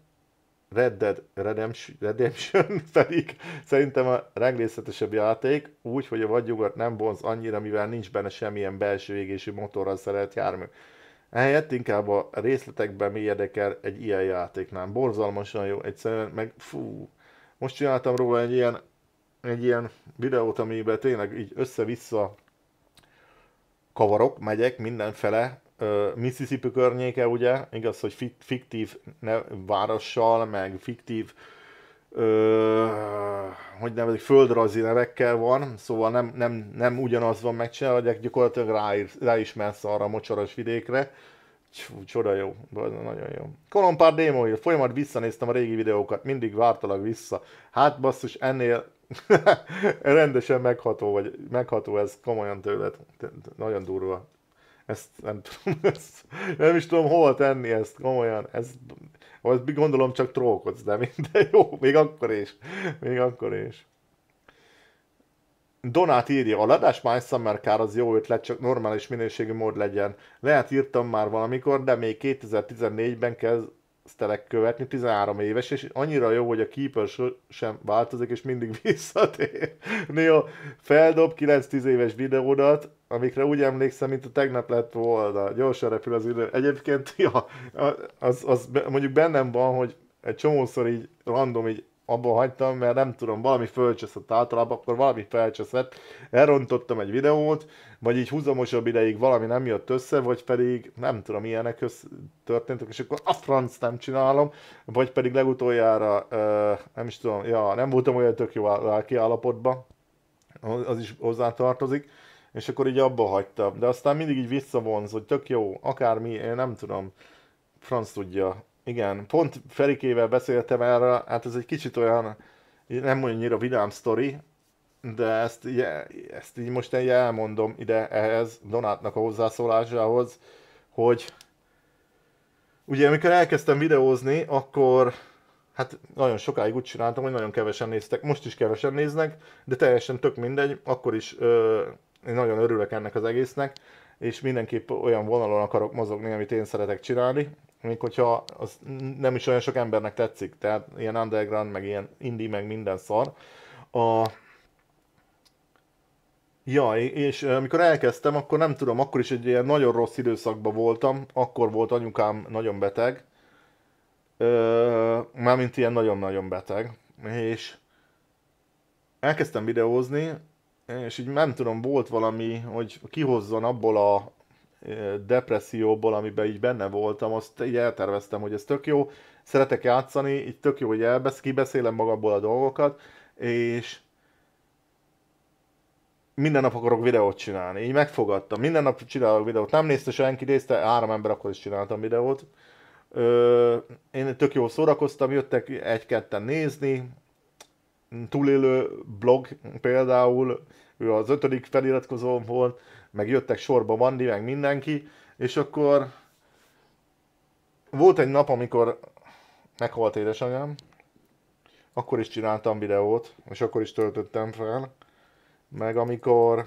Red Dead Redemption, Redemption pedig szerintem a legrészletesebb játék, úgy, hogy a vadjugat nem bonz annyira, mivel nincs benne semmilyen belső égési motorral szerelt jármű. Ehelyett inkább a részletekben mi érdekel egy ilyen játéknál. Borzalmasan jó, egyszerűen meg fú. Most csináltam róla egy ilyen, egy ilyen videót, amiben tényleg így össze-vissza kavarok, megyek mindenfele, Mississippi környéke, ugye, igaz, hogy fiktív várossal, meg fiktív ö, hogy nevezik, földrajzi nevekkel van, szóval nem, nem, nem ugyanaz van megcsinálva, de gyakorlatilag is mensz arra a mocsaras vidékre. Csú, csoda jó, nagyon jó. Kolompár démója, folyamat visszanéztem a régi videókat, mindig vártalak vissza. Hát basszus, ennél rendesen megható, vagy megható ez komolyan tőled. Nagyon durva ezt nem tudom, ezt, nem is tudom hova tenni ezt, komolyan. Ez, ezt gondolom csak trókodsz, de minden jó, még akkor is. Még akkor is. Donát írja, a ladás My Summer Car az jó ötlet, csak normális minőségű mód legyen. Lehet írtam már valamikor, de még 2014-ben kezdtelek követni, 13 éves, és annyira jó, hogy a keeper sem változik, és mindig visszatér. Néha feldob 9-10 éves videódat, amikre úgy emlékszem, mint a tegnap lett volna. Gyorsan repül az idő. Egyébként, ja, az, az mondjuk bennem van, hogy egy csomószor így random így abban hagytam, mert nem tudom, valami fölcseszett általában, akkor valami felcseszett, elrontottam egy videót, vagy így húzamosabb ideig valami nem jött össze, vagy pedig nem tudom, ilyenek össz, történtek, és akkor a franc nem csinálom, vagy pedig legutoljára, ö, nem is tudom, ja, nem voltam olyan tök jó kiállapotban, az is hozzá tartozik, és akkor így abba hagyta. De aztán mindig így visszavonz, hogy tök jó, akármi, én nem tudom, franc tudja. Igen, pont Ferikével beszéltem erre, hát ez egy kicsit olyan, nem annyira vidám sztori, de ezt, ugye, ezt így most én elmondom ide ehhez, Donátnak a hozzászólásához, hogy ugye amikor elkezdtem videózni, akkor hát nagyon sokáig úgy csináltam, hogy nagyon kevesen néztek, most is kevesen néznek, de teljesen tök mindegy, akkor is ö, én nagyon örülök ennek az egésznek, és mindenképp olyan vonalon akarok mozogni, amit én szeretek csinálni, még hogyha az nem is olyan sok embernek tetszik, tehát ilyen underground, meg ilyen indie, meg minden szar. A... Ja, és amikor elkezdtem, akkor nem tudom, akkor is egy ilyen nagyon rossz időszakban voltam, akkor volt anyukám nagyon beteg, Ö, mármint ilyen nagyon-nagyon beteg, és elkezdtem videózni, és így nem tudom, volt valami, hogy kihozzon abból a depresszióból, amiben így benne voltam, azt így elterveztem, hogy ez tök jó, szeretek játszani, így tök jó, hogy elbesz, kibeszélem magamból a dolgokat, és minden nap akarok videót csinálni. Így megfogadtam. Minden nap csinálok videót. Nem nézte senki, nézte három ember, akkor is csináltam videót. Ö, én tök jól szórakoztam, jöttek egy-ketten nézni, Mm, túlélő blog például, ő az ötödik feliratkozóm volt, meg jöttek sorba Vandi, meg mindenki, és akkor volt egy nap, amikor meghalt édesanyám, akkor is csináltam videót, és akkor is töltöttem fel, meg amikor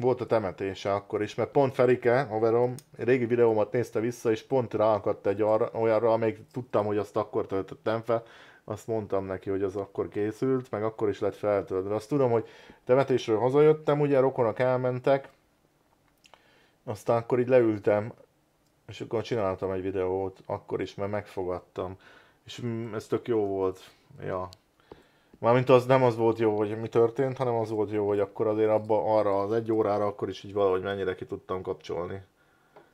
volt a temetése akkor is, mert pont Ferike, haverom, régi videómat nézte vissza, és pont ráakadt egy arra, olyanra, amelyik tudtam, hogy azt akkor töltöttem fel, azt mondtam neki, hogy az akkor készült, meg akkor is lett feltöltve. Azt tudom, hogy temetésről hazajöttem, ugye rokonak elmentek, aztán akkor így leültem, és akkor csináltam egy videót, akkor is, mert megfogadtam. És mm, ez tök jó volt. Ja, Mármint az nem az volt jó, hogy mi történt, hanem az volt jó, hogy akkor azért abba, arra az egy órára akkor is így valahogy mennyire ki tudtam kapcsolni.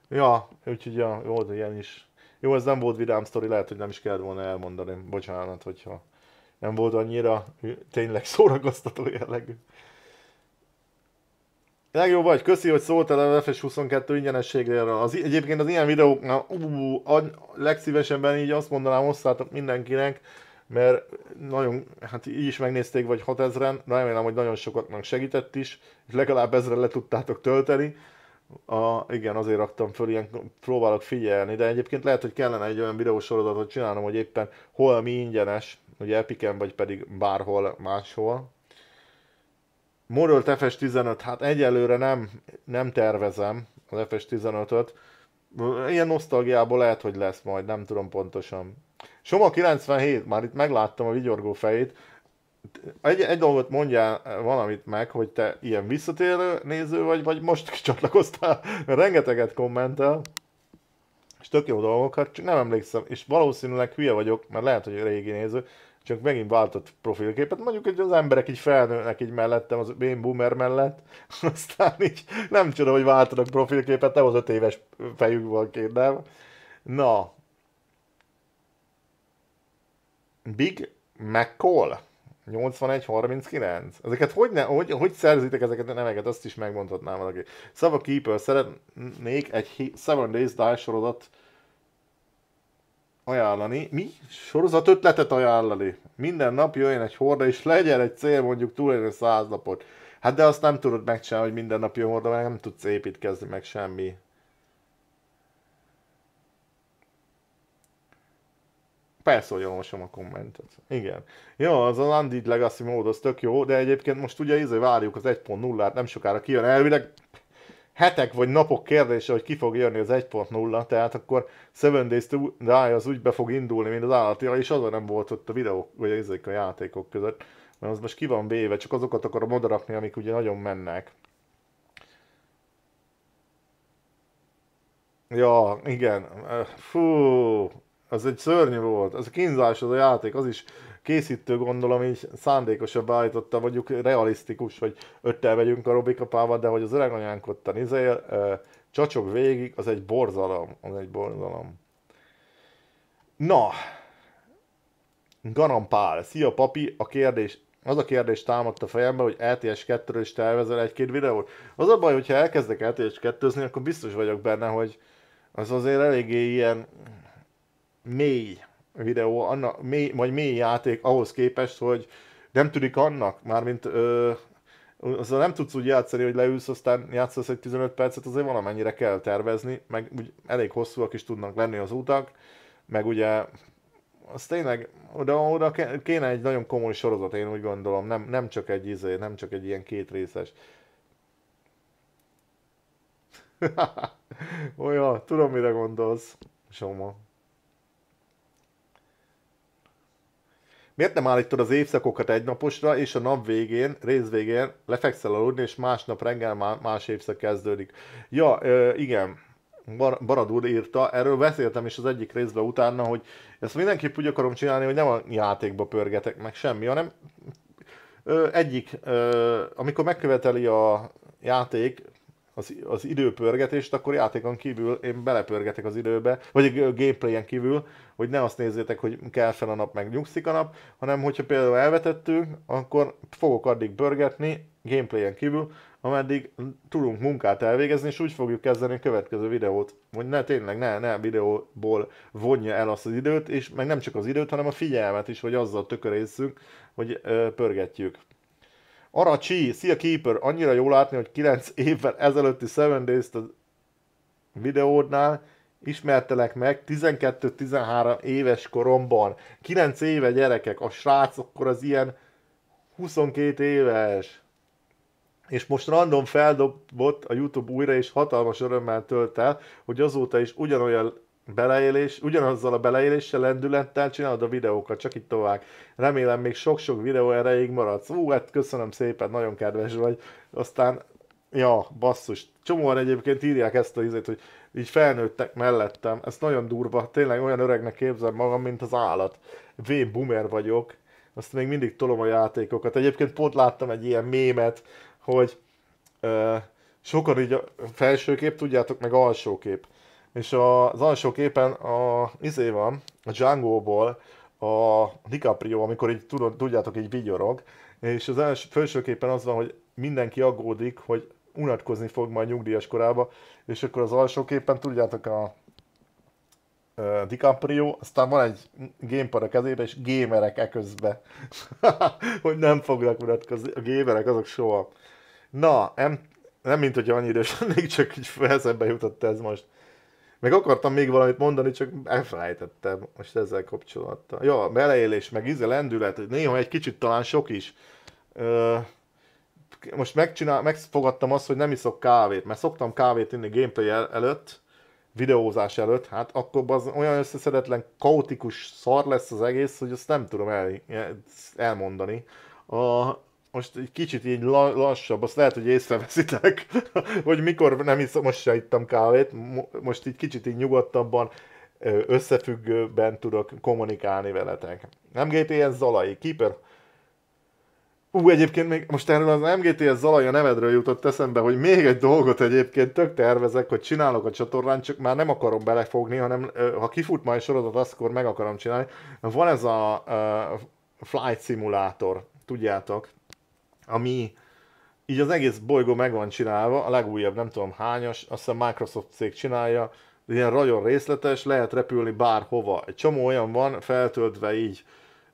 Ja, úgyhogy ja, volt ilyen is. Jó, ez nem volt vidám sztori, lehet, hogy nem is kellett volna elmondani. Bocsánat, hogyha nem volt annyira tényleg szórakoztató jellegű. Legjobb vagy, köszi, hogy szóltál a FS 22 ingyenességre. Az, egyébként az ilyen videóknál, ú, legszívesebben így azt mondanám, osszátok mindenkinek, mert nagyon, hát így is megnézték, vagy 6000-en, remélem, hogy nagyon sokaknak segített is, és legalább ezre le tudtátok tölteni. A, igen, azért raktam föl, ilyen próbálok figyelni, de egyébként lehet, hogy kellene egy olyan videósorozatot csinálnom, hogy éppen hol mi ingyenes, ugye Epiken, vagy pedig bárhol máshol. Morölt FS15, hát egyelőre nem, nem tervezem az FS15-öt. Ilyen nosztalgiából lehet, hogy lesz majd, nem tudom pontosan. Soma 97, már itt megláttam a vigyorgó fejét. Egy, egy dolgot mondjál valamit meg, hogy te ilyen visszatérő néző vagy, vagy most csatlakoztál, rengeteget kommentel, és tök jó dolgokat, csak nem emlékszem, és valószínűleg hülye vagyok, mert lehet, hogy régi néző, csak megint váltott profilképet. Mondjuk, hogy az emberek így felnőnek így mellettem, az én boomer mellett, aztán így nem csoda, hogy váltanak profilképet, nem az öt éves fejük van kérdem. Na, Big McCall 81-39. Ezeket hogy, ne, hogy, hogy szerzitek ezeket a neveket? Azt is megmondhatnám valaki. Szava Keeper, szeretnék egy Seven Days Die sorozat ajánlani. Mi? Sorozat ötletet ajánlani. Minden nap jöjjön egy horda, és legyen egy cél mondjuk túlélni száz napot. Hát de azt nem tudod megcsinálni, hogy minden nap jön horda, mert nem tudsz építkezni meg semmi. Persze, hogy olvasom a kommentet. Igen. Jó, az a Landed Legacy mód az tök jó, de egyébként most ugye izé várjuk az 1.0-át, nem sokára kijön elvileg hetek vagy napok kérdése, hogy ki fog jönni az 1.0, tehát akkor Seven Days to Die az úgy be fog indulni, mint az állatira, és azon nem volt ott a videók, vagy az a játékok között, mert az most ki van véve, csak azokat akarom odarakni, amik ugye nagyon mennek. Ja, igen. Fú, az egy szörnyű volt, az a kínzás az a játék, az is készítő gondolom így szándékosabb állította, mondjuk realisztikus, hogy öttel megyünk a Robikapával, de hogy az öreg anyánkottan izél, e, csacsog végig, az egy borzalom, az egy borzalom. Na, Garampál, szia papi, a kérdés, az a kérdés támadt a fejembe, hogy LTS e 2-ről is tervezel egy-két videót. Az a baj, hogyha elkezdek LTS e 2 akkor biztos vagyok benne, hogy az azért eléggé ilyen mély videó, annak, mély, vagy mély játék ahhoz képest, hogy nem tűnik annak, mármint ö, azzal nem tudsz úgy játszani, hogy leülsz, aztán játszasz egy 15 percet, azért valamennyire kell tervezni, meg úgy elég hosszúak is tudnak lenni az utak, meg ugye az tényleg, oda, oda kéne egy nagyon komoly sorozat, én úgy gondolom, nem, nem csak egy izé, nem csak egy ilyen két részes. Olyan, tudom mire gondolsz, Soma. Miért nem állítod az évszakokat egynaposra, és a nap végén, rész végén lefekszel aludni, és másnap reggel más évszak kezdődik? Ja, igen, Bar- Barad írta, erről beszéltem is az egyik részben utána, hogy ezt mindenképp úgy akarom csinálni, hogy nem a játékba pörgetek meg semmi, hanem ö, egyik, ö, amikor megköveteli a játék, az, az időpörgetést, akkor játékon kívül én belepörgetek az időbe, vagy a gameplayen kívül, hogy ne azt nézzétek, hogy kell fel a nap, meg nyugszik a nap, hanem hogyha például elvetettünk, akkor fogok addig pörgetni, gameplayen kívül, ameddig tudunk munkát elvégezni, és úgy fogjuk kezdeni a következő videót, hogy ne tényleg, ne, ne videóból vonja el azt az időt, és meg nem csak az időt, hanem a figyelmet is, hogy azzal tökörészünk, hogy ö, pörgetjük. Aracsi, szia Keeper, annyira jól látni, hogy 9 évvel ezelőtti 7 Days a videódnál ismertelek meg 12-13 éves koromban. 9 éve gyerekek, a srác akkor az ilyen 22 éves. És most random feldobott a YouTube újra, és hatalmas örömmel tölt el, hogy azóta is ugyanolyan beleélés, ugyanazzal a beleéléssel, lendülettel csinálod a videókat, csak itt tovább. Remélem még sok-sok videó erejéig maradsz. Ú, hát köszönöm szépen, nagyon kedves vagy. Aztán, ja, basszus, csomóan egyébként írják ezt a izét, hogy így felnőttek mellettem. Ez nagyon durva, tényleg olyan öregnek képzem magam, mint az állat. V boomer vagyok, azt még mindig tolom a játékokat. Egyébként pont láttam egy ilyen mémet, hogy ö, sokan így a felsőkép, tudjátok, meg alsókép és az alsó képen a izé van, a Django-ból a DiCaprio, amikor így tudod, tudjátok, így vigyorog, és az első, felső képen az van, hogy mindenki aggódik, hogy unatkozni fog majd nyugdíjas korába, és akkor az alsó képen tudjátok a, DiCaprio, aztán van egy gamepad a kezébe, és gémerek eközben, hogy nem fognak unatkozni, a gémerek azok soha. Na, nem, nem mint hogy annyira idős lennék, csak így eszembe jutott ez most. Meg akartam még valamit mondani, csak elfelejtettem most ezzel kapcsolatban. Ja, beleélés, meg íze, lendület, néha egy kicsit talán sok is. Ö, most megcsinál, megfogadtam azt, hogy nem iszok kávét, mert szoktam kávét inni gameplay el- előtt, videózás előtt, hát akkor az olyan összeszedetlen, kaotikus szar lesz az egész, hogy azt nem tudom el, elmondani. A, most egy kicsit így lassabb, azt lehet, hogy észreveszitek, hogy mikor nem is most se ittam kávét, most így kicsit így nyugodtabban, összefüggőben tudok kommunikálni veletek. MGTS Zalai, Keeper. Ú, egyébként még most erről az MGTS Zalai a nevedről jutott eszembe, hogy még egy dolgot egyébként tök tervezek, hogy csinálok a csatornán, csak már nem akarom belefogni, hanem ha kifut majd sorozat, azt akkor meg akarom csinálni. Van ez a uh, Flight Simulator, tudjátok, ami így az egész bolygó meg van csinálva, a legújabb nem tudom hányas, azt hiszem Microsoft cég csinálja, ilyen nagyon részletes, lehet repülni bárhova. Egy csomó olyan van feltöltve így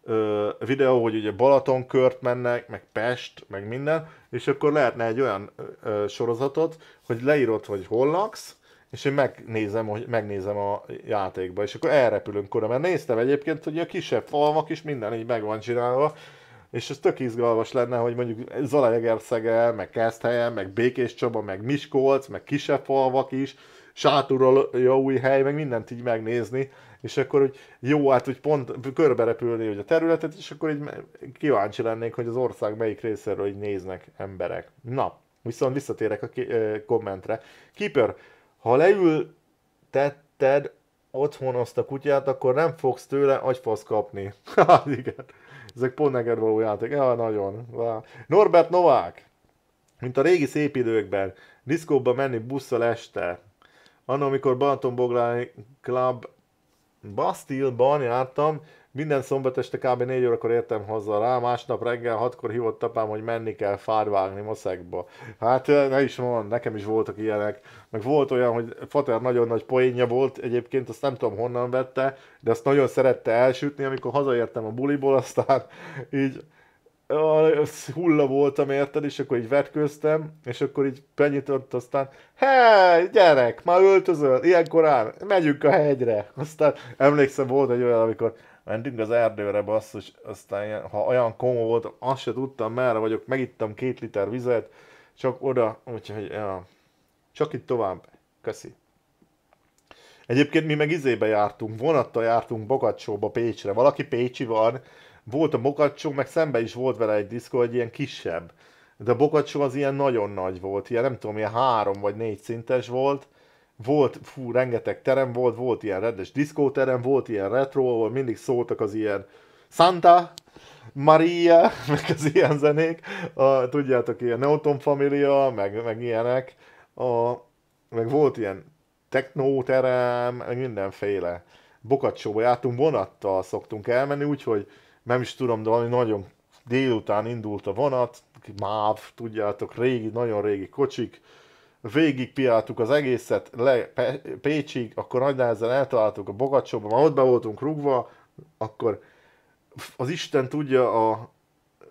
ö, videó, hogy ugye Balaton kört mennek, meg Pest, meg minden, és akkor lehetne egy olyan ö, sorozatot, hogy leírod, hogy hol laksz, és én megnézem, hogy megnézem a játékba, és akkor elrepülünk oda, mert néztem egyébként, hogy a kisebb falvak is minden így meg van csinálva, és ez tök izgalmas lenne, hogy mondjuk Zalaegerszege, meg Keszthelyen, meg Békés Csaba, meg Miskolc, meg kisebb falvak is, új hely, meg mindent így megnézni, és akkor hogy jó, hát úgy pont körberepülni hogy a területet, és akkor így kíváncsi lennék, hogy az ország melyik részéről így néznek emberek. Na, viszont visszatérek a ki, kommentre. Keeper, ha leül tetted otthon azt a kutyát, akkor nem fogsz tőle agyfasz kapni. Hát igen. Ezek pont neked való játék. Ja, nagyon. Norbert Novák, mint a régi szép időkben, diszkóba menni busszal este. Annó, amikor Balaton Club Bastille-ban jártam, minden szombat este kb. 4 órakor értem haza rá, másnap reggel 6-kor hívott apám, hogy menni kell fárvágni moszekba. Hát eh, ne is mond, nekem is voltak ilyenek. Meg volt olyan, hogy Fater nagyon nagy poénja volt egyébként, azt nem tudom honnan vette, de azt nagyon szerette elsütni, amikor hazaértem a buliból, aztán így hulla voltam, érted, és akkor így vetköztem, és akkor így benyitott, aztán hé, gyerek, már öltözöl, ilyen korán, megyünk a hegyre. Aztán emlékszem, volt egy olyan, amikor mentünk az erdőre, basszus, aztán ilyen, ha olyan komoly volt, azt se tudtam, merre vagyok, megittam két liter vizet, csak oda, úgyhogy, ja. csak itt tovább. Köszi. Egyébként mi meg izébe jártunk, vonattal jártunk Bogacsóba Pécsre. Valaki Pécsi van, volt a Bokacsó, meg szembe is volt vele egy diszkó, egy ilyen kisebb. De a Bokacsó az ilyen nagyon nagy volt, ilyen nem tudom, ilyen három vagy négy szintes volt, volt, fú, rengeteg terem volt, volt ilyen rendes diszkóterem, volt ilyen retro, ahol mindig szóltak az ilyen Santa, Maria, meg az ilyen zenék, a, tudjátok, ilyen Neoton Familia, meg, meg ilyenek, a, meg volt ilyen technóterem, meg mindenféle. Bokacsóba jártunk, vonattal szoktunk elmenni, úgyhogy nem is tudom, de valami nagyon délután indult a vonat, MÁV, tudjátok, régi, nagyon régi kocsik, végig piáltuk az egészet le Pécsig, akkor nagy nehezen eltaláltuk a Bogacsóba, már ott be voltunk rugva, akkor az Isten tudja a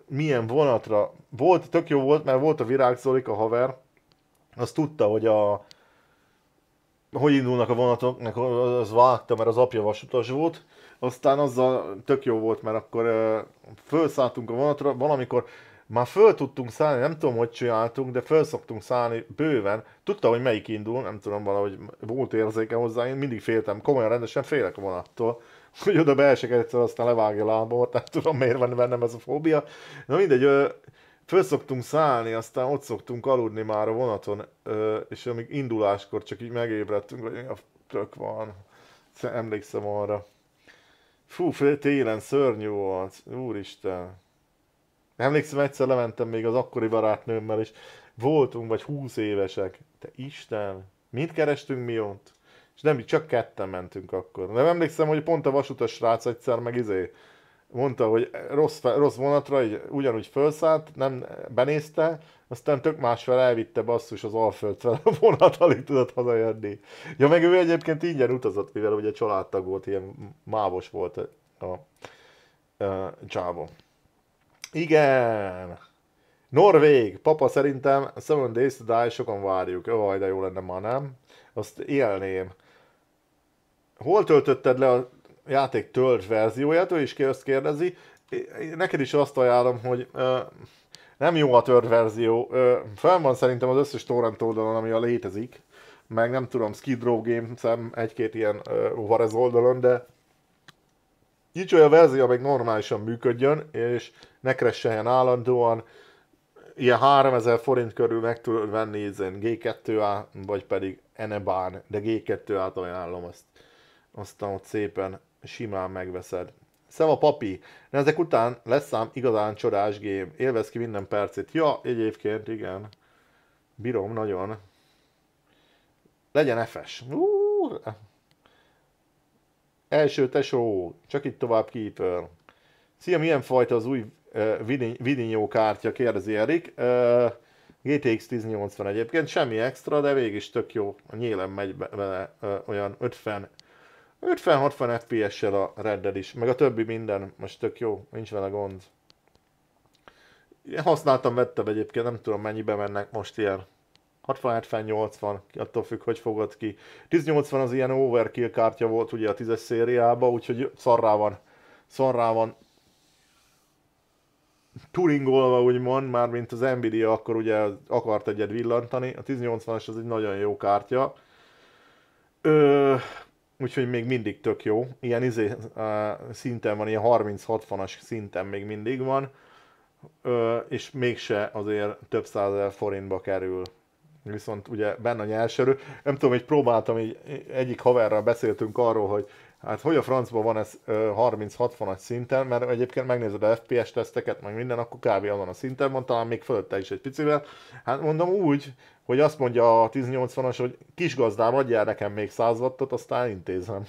milyen vonatra. Volt, tök jó volt, mert volt a Virág Zolik, a haver, az tudta, hogy a hogy indulnak a vonatok, az vágta, mert az apja vasutas volt, aztán azzal tök jó volt, mert akkor ö, felszálltunk a vonatra, valamikor már föl tudtunk szállni, nem tudom, hogy csináltunk, de föl szoktunk szállni bőven. Tudta, hogy melyik indul, nem tudom, valahogy volt érzéke hozzá, én mindig féltem, komolyan rendesen félek a vonattól hogy oda beesek egyszer, aztán levágja a lábamot, nem tudom miért van bennem ez a fóbia. Na mindegy, ö, föl szoktunk szállni, aztán ott szoktunk aludni már a vonaton, ö, és amíg induláskor csak így megébredtünk, hogy a tök van. Emlékszem arra. Fú, télen szörnyű volt, úristen. Emlékszem, egyszer lementem még az akkori barátnőmmel, és voltunk vagy húsz évesek. Te Isten, mit kerestünk mi ott? És nem, csak ketten mentünk akkor. Nem emlékszem, hogy pont a vasutas srác egyszer meg izé mondta, hogy rossz, rossz vonatra, így ugyanúgy felszállt, nem benézte, aztán tök másfel elvitte basszus az Alföld fel a vonat, alig tudott hazajönni. Ja, meg ő egyébként ingyen utazott, mivel ugye családtag volt, ilyen mávos volt a, a, a csávó. Igen! Norvég! Papa szerintem Seven Days to Die sokan várjuk. Övaj, de jó lenne ma, nem? Azt élném. Hol töltötted le a játék tölts verzióját, ő is ezt kérdezi. Neked is azt ajánlom, hogy ö, nem jó a tört verzió. Ö, fel van szerintem az összes torrent oldalon, ami a létezik. Meg nem tudom, Skid Row Games, egy-két ilyen Varez oldalon, de nincs olyan verzió, amely normálisan működjön, és ne cresseljen állandóan. Ilyen 3000 forint körül meg tudod venni ezen G2A, vagy pedig Enebán, de G2A-t ajánlom azt. Aztán ott szépen simán megveszed. Szem a papi, de ezek után lesz szám igazán csodás game. Élvez ki minden percét. Ja, egyébként igen. Bírom nagyon. Legyen efes. Első tesó, csak itt tovább kiítől. Szia, milyen fajta az új uh, Vidinyó kártya, kérdezi Erik. Uh, GTX 1080 egyébként, semmi extra, de végig is tök jó. A nyélem megy bele uh, olyan 50 50-60 FPS-sel a reddel is, meg a többi minden, most tök jó, nincs vele gond. Én használtam, vettem egyébként, nem tudom mennyibe mennek most ilyen 60-70-80, attól függ, hogy fogod ki. 1080 az ilyen overkill kártya volt ugye a 10-es szériában, úgyhogy szarrá van, szarrá van turingolva úgymond, már mint az Nvidia akkor ugye akart egyet villantani, a 1080-as az egy nagyon jó kártya. Ö, úgyhogy még mindig tök jó. Ilyen izé, uh, szinten van, ilyen 30-60-as szinten még mindig van, uh, és mégse azért több százezer forintba kerül. Viszont ugye benne a nyerserő. Nem tudom, hogy próbáltam, így egyik haverral beszéltünk arról, hogy Hát hogy a francban van ez 30 60 szinten, mert egyébként megnézed a FPS teszteket, meg minden, akkor kb. azon a szinten van, talán még fölötte is egy picivel. Hát mondom úgy, hogy azt mondja a 1080-as, hogy kis gazdám, adjál nekem még 100 wattot, aztán intézem.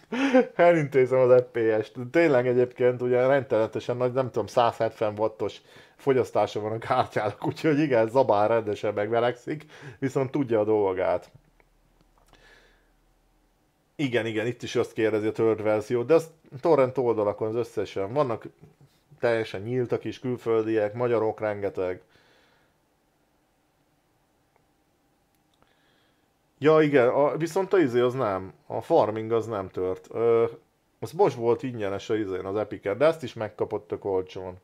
Elintézem az FPS-t. Tényleg egyébként ugye rendteletesen nagy, nem tudom, 170 wattos fogyasztása van a kártyának, úgyhogy igen, zabál rendesen megvelekszik, viszont tudja a dolgát. Igen, igen, itt is azt kérdezi a third verzió, de az torrent oldalakon az összesen vannak teljesen nyíltak is, külföldiek, magyarok rengeteg. Ja igen, a, viszont a izé az nem, a farming az nem tört. Ö, az most volt ingyenes a izén az epic de ezt is megkapott a olcsón.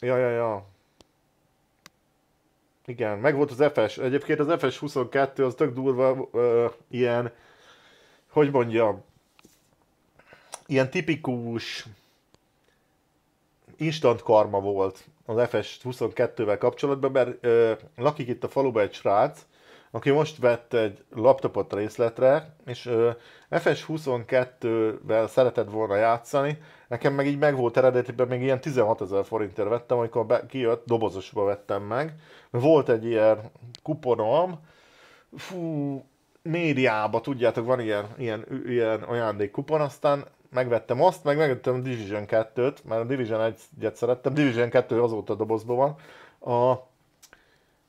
Ja, ja, ja. Igen, meg volt az FS. Egyébként az FS22 az tök durva ö, ilyen, hogy mondjam, ilyen tipikus instant karma volt az FS22-vel kapcsolatban, mert ö, lakik itt a faluban egy srác, aki most vett egy laptopot részletre, és FS22-vel szeretett volna játszani, nekem meg így megvolt eredetiben, még ilyen 16 ezer forintért vettem, amikor be, kijött, dobozosba vettem meg. Volt egy ilyen kuponom, fú, médiába, tudjátok, van ilyen, ilyen, ilyen kupon, aztán megvettem azt, meg megvettem a Division 2-t, mert a Division 1-et szerettem, Division 2 azóta dobozban van, a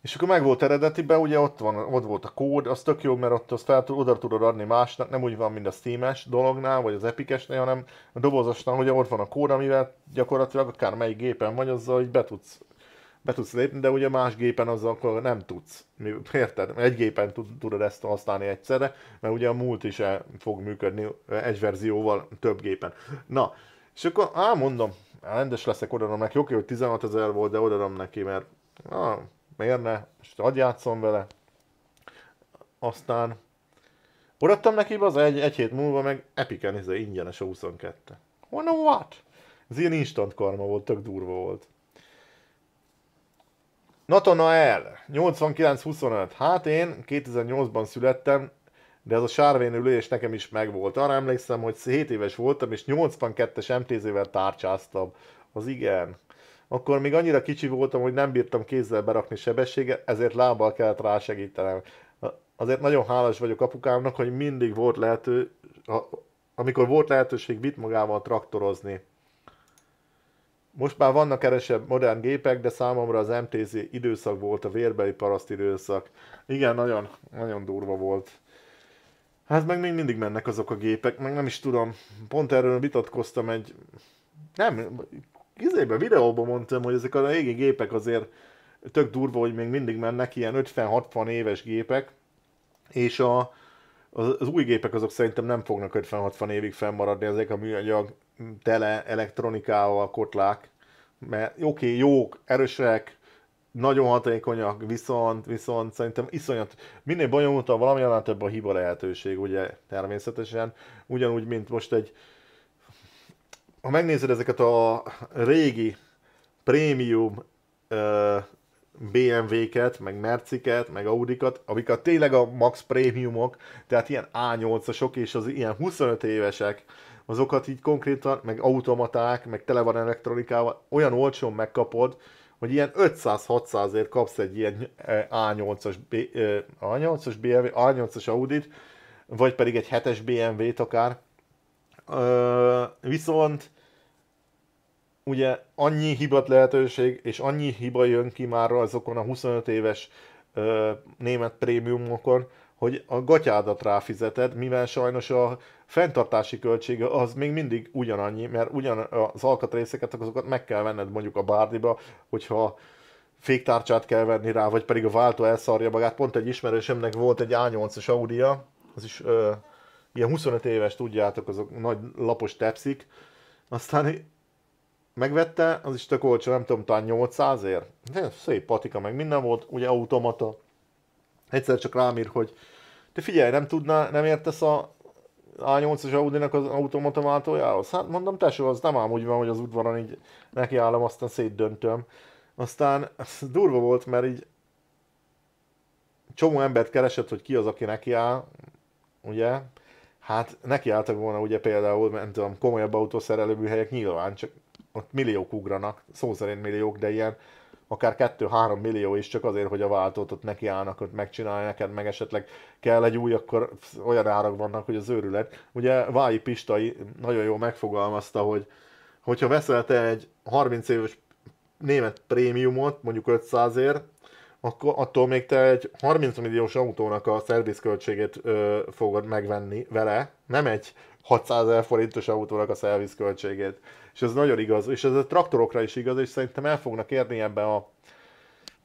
és akkor meg volt eredetibe, ugye ott, van, ott volt a kód, az tök jó, mert ott azt fel, oda tudod adni másnak, nem úgy van, mint a Steam-es dolognál, vagy az Epic-esnél, hanem a dobozosnál ugye ott van a kód, amivel gyakorlatilag akár melyik gépen vagy, azzal hogy be tudsz, be tudsz lépni, de ugye más gépen azzal akkor nem tudsz. Érted? Egy gépen tudod ezt használni egyszerre, mert ugye a múlt is el fog működni egy verzióval több gépen. Na, és akkor, á, mondom, rendes leszek, odadom neki, oké, hogy 16 ezer volt, de odadom neki, mert á, miért ne, és hadd játszom vele. Aztán odaadtam neki az egy, egy hét múlva meg Epiken ez ingyenes a 22. Mondom, what? Ez ilyen instant karma volt, tök durva volt. Natanael, 89-25. Hát én 2008-ban születtem, de ez a sárvén ülés nekem is megvolt. Arra emlékszem, hogy 7 éves voltam, és 82-es MTZ-vel tárcsáztam. Az igen akkor még annyira kicsi voltam, hogy nem bírtam kézzel berakni sebességet, ezért lábbal kellett rá segítenem. Azért nagyon hálás vagyok apukámnak, hogy mindig volt lehető, amikor volt lehetőség, vitt magával traktorozni. Most már vannak keresebb modern gépek, de számomra az MTZ időszak volt, a vérbeli paraszt időszak. Igen, nagyon, nagyon durva volt. Hát meg még mindig mennek azok a gépek, meg nem is tudom. Pont erről vitatkoztam egy... Nem, kizébe videóban mondtam, hogy ezek a régi gépek azért tök durva, hogy még mindig mennek ilyen 50-60 éves gépek, és a, az, az új gépek azok szerintem nem fognak 50-60 évig fennmaradni, ezek a műanyag tele elektronikával kotlák, mert oké, okay, jók, erősek, nagyon hatékonyak, viszont, viszont szerintem iszonyat, minél bonyolultabb valami, annál több a hiba lehetőség, ugye természetesen, ugyanúgy, mint most egy ha megnézed ezeket a régi prémium BMW-ket, meg Merciket, meg Audikat, amik a tényleg a max prémiumok, tehát ilyen A8-asok és az ilyen 25 évesek, azokat így konkrétan, meg automaták, meg tele van elektronikával, olyan olcsón megkapod, hogy ilyen 500-600-ért kapsz egy ilyen A8-as, B, A8-as BMW, A8-as Audit, vagy pedig egy 7-es BMW-t akár, viszont ugye annyi hibat lehetőség, és annyi hiba jön ki már azokon a 25 éves ö, német prémiumokon, hogy a gatyádat ráfizeted, mivel sajnos a fenntartási költsége az még mindig ugyanannyi, mert ugyan az alkatrészeket, azokat meg kell venned mondjuk a bárdiba, hogyha féktárcsát kell venni rá, vagy pedig a váltó elszarja magát. Pont egy ismerősömnek volt egy A8-as Audia, az is ö, ilyen 25 éves, tudjátok, azok nagy lapos tepszik, aztán megvette, az is tök olcsó, nem tudom, talán 800 ér. De szép patika, meg minden volt, ugye automata. Egyszer csak rám ír, hogy te figyelj, nem tudná, nem értesz a A8-as Audi-nak az automata váltójához? Hát mondom, tesó, az nem ám úgy van, hogy az udvaron így nekiállom, aztán szétdöntöm. Aztán durva volt, mert így csomó embert keresett, hogy ki az, aki neki áll, ugye? Hát neki álltak volna ugye például, nem tudom, komolyabb helyek nyilván, csak ott milliók ugranak, szó szerint milliók, de ilyen akár 2-3 millió is csak azért, hogy a váltót ott állnak, ott megcsinálja neked, meg esetleg kell egy új, akkor olyan árak vannak, hogy az őrület. Ugye Vái Pistai nagyon jól megfogalmazta, hogy hogyha veszel te egy 30 éves német prémiumot, mondjuk 500 ér, akkor attól még te egy 30 milliós autónak a szervizköltségét ö, fogod megvenni vele, nem egy 600 ezer forintos autónak a szervizköltségét. És ez nagyon igaz, és ez a traktorokra is igaz, és szerintem el fognak érni ebbe a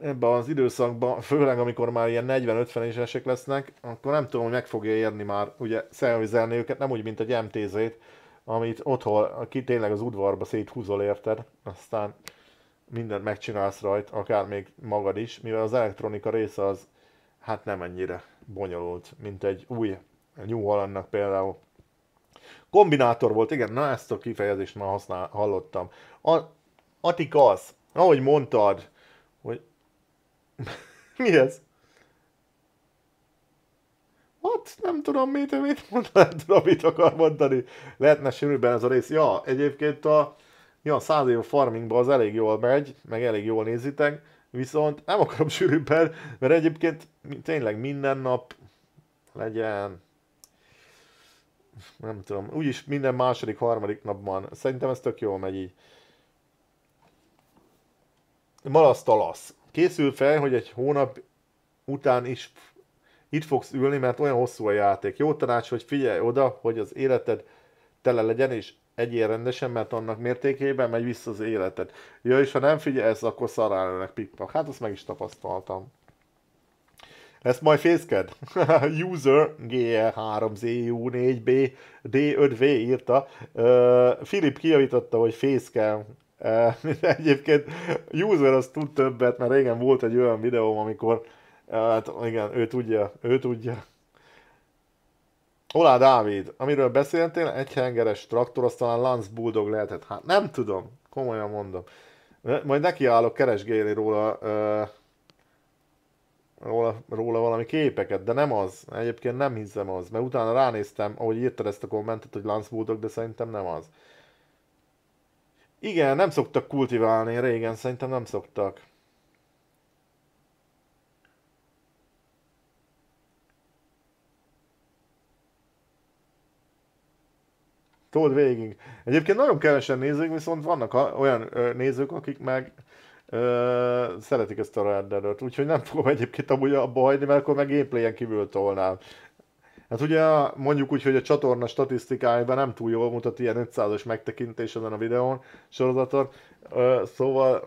ebbe az időszakban, főleg amikor már ilyen 40-50 esek lesznek, akkor nem tudom, hogy meg fogja érni már ugye szervizelni őket, nem úgy, mint egy MTZ-t, amit otthon, aki tényleg az udvarba széthúzol, érted? Aztán mindent megcsinálsz rajt, akár még magad is, mivel az elektronika része az hát nem ennyire bonyolult, mint egy új New Hollandnak például. Kombinátor volt, igen, na ezt a kifejezést már használ, hallottam. A, Atik az, ahogy mondtad, hogy... Mi ez? Hát nem tudom, mit, mit mondtad, nem tudom, mit akar mondani. Lehetne sűrűbben ez a rész. Ja, egyébként a ja, Sanrio farmingban az elég jól megy, meg elég jól nézitek, viszont nem akarom sűrűbben, mert egyébként tényleg minden nap legyen, nem tudom, úgyis minden második, harmadik napban. Szerintem ez tök jól megy így. Malasztalasz. Készül fel, hogy egy hónap után is itt fogsz ülni, mert olyan hosszú a játék. Jó tanács, hogy figyelj oda, hogy az életed tele legyen, és ilyen rendesen, mert annak mértékében megy vissza az életed. Ja, és ha nem figyelsz, akkor szarál ennek pikpak. Hát azt meg is tapasztaltam. Ezt majd fészked? User GE3ZU4B D5V írta. Filip kijavította, hogy fészkel. egyébként user az tud többet, mert régen volt egy olyan videóm, amikor hát igen, ő tudja, ő tudja Olá Dávid, amiről beszéltél, egy hengeres traktor, az talán Lance Bulldog lehetett. Hát nem tudom, komolyan mondom. Majd nekiállok keresgélni róla, uh, róla, róla valami képeket, de nem az. Egyébként nem hiszem az, mert utána ránéztem, ahogy írtad ezt a kommentet, hogy Lance Bulldog, de szerintem nem az. Igen, nem szoktak kultiválni régen, szerintem nem szoktak. tudod végig. Egyébként nagyon kevesen nézők, viszont vannak olyan nézők, akik meg ö, szeretik ezt a rendelőt, úgyhogy nem fogom egyébként amúgy abba hagyni, mert akkor meg gameplayen kívül tolnám. Hát ugye mondjuk úgy, hogy a csatorna statisztikájában nem túl jól mutat ilyen 500-as megtekintés ezen a videón, sorozaton, ö, szóval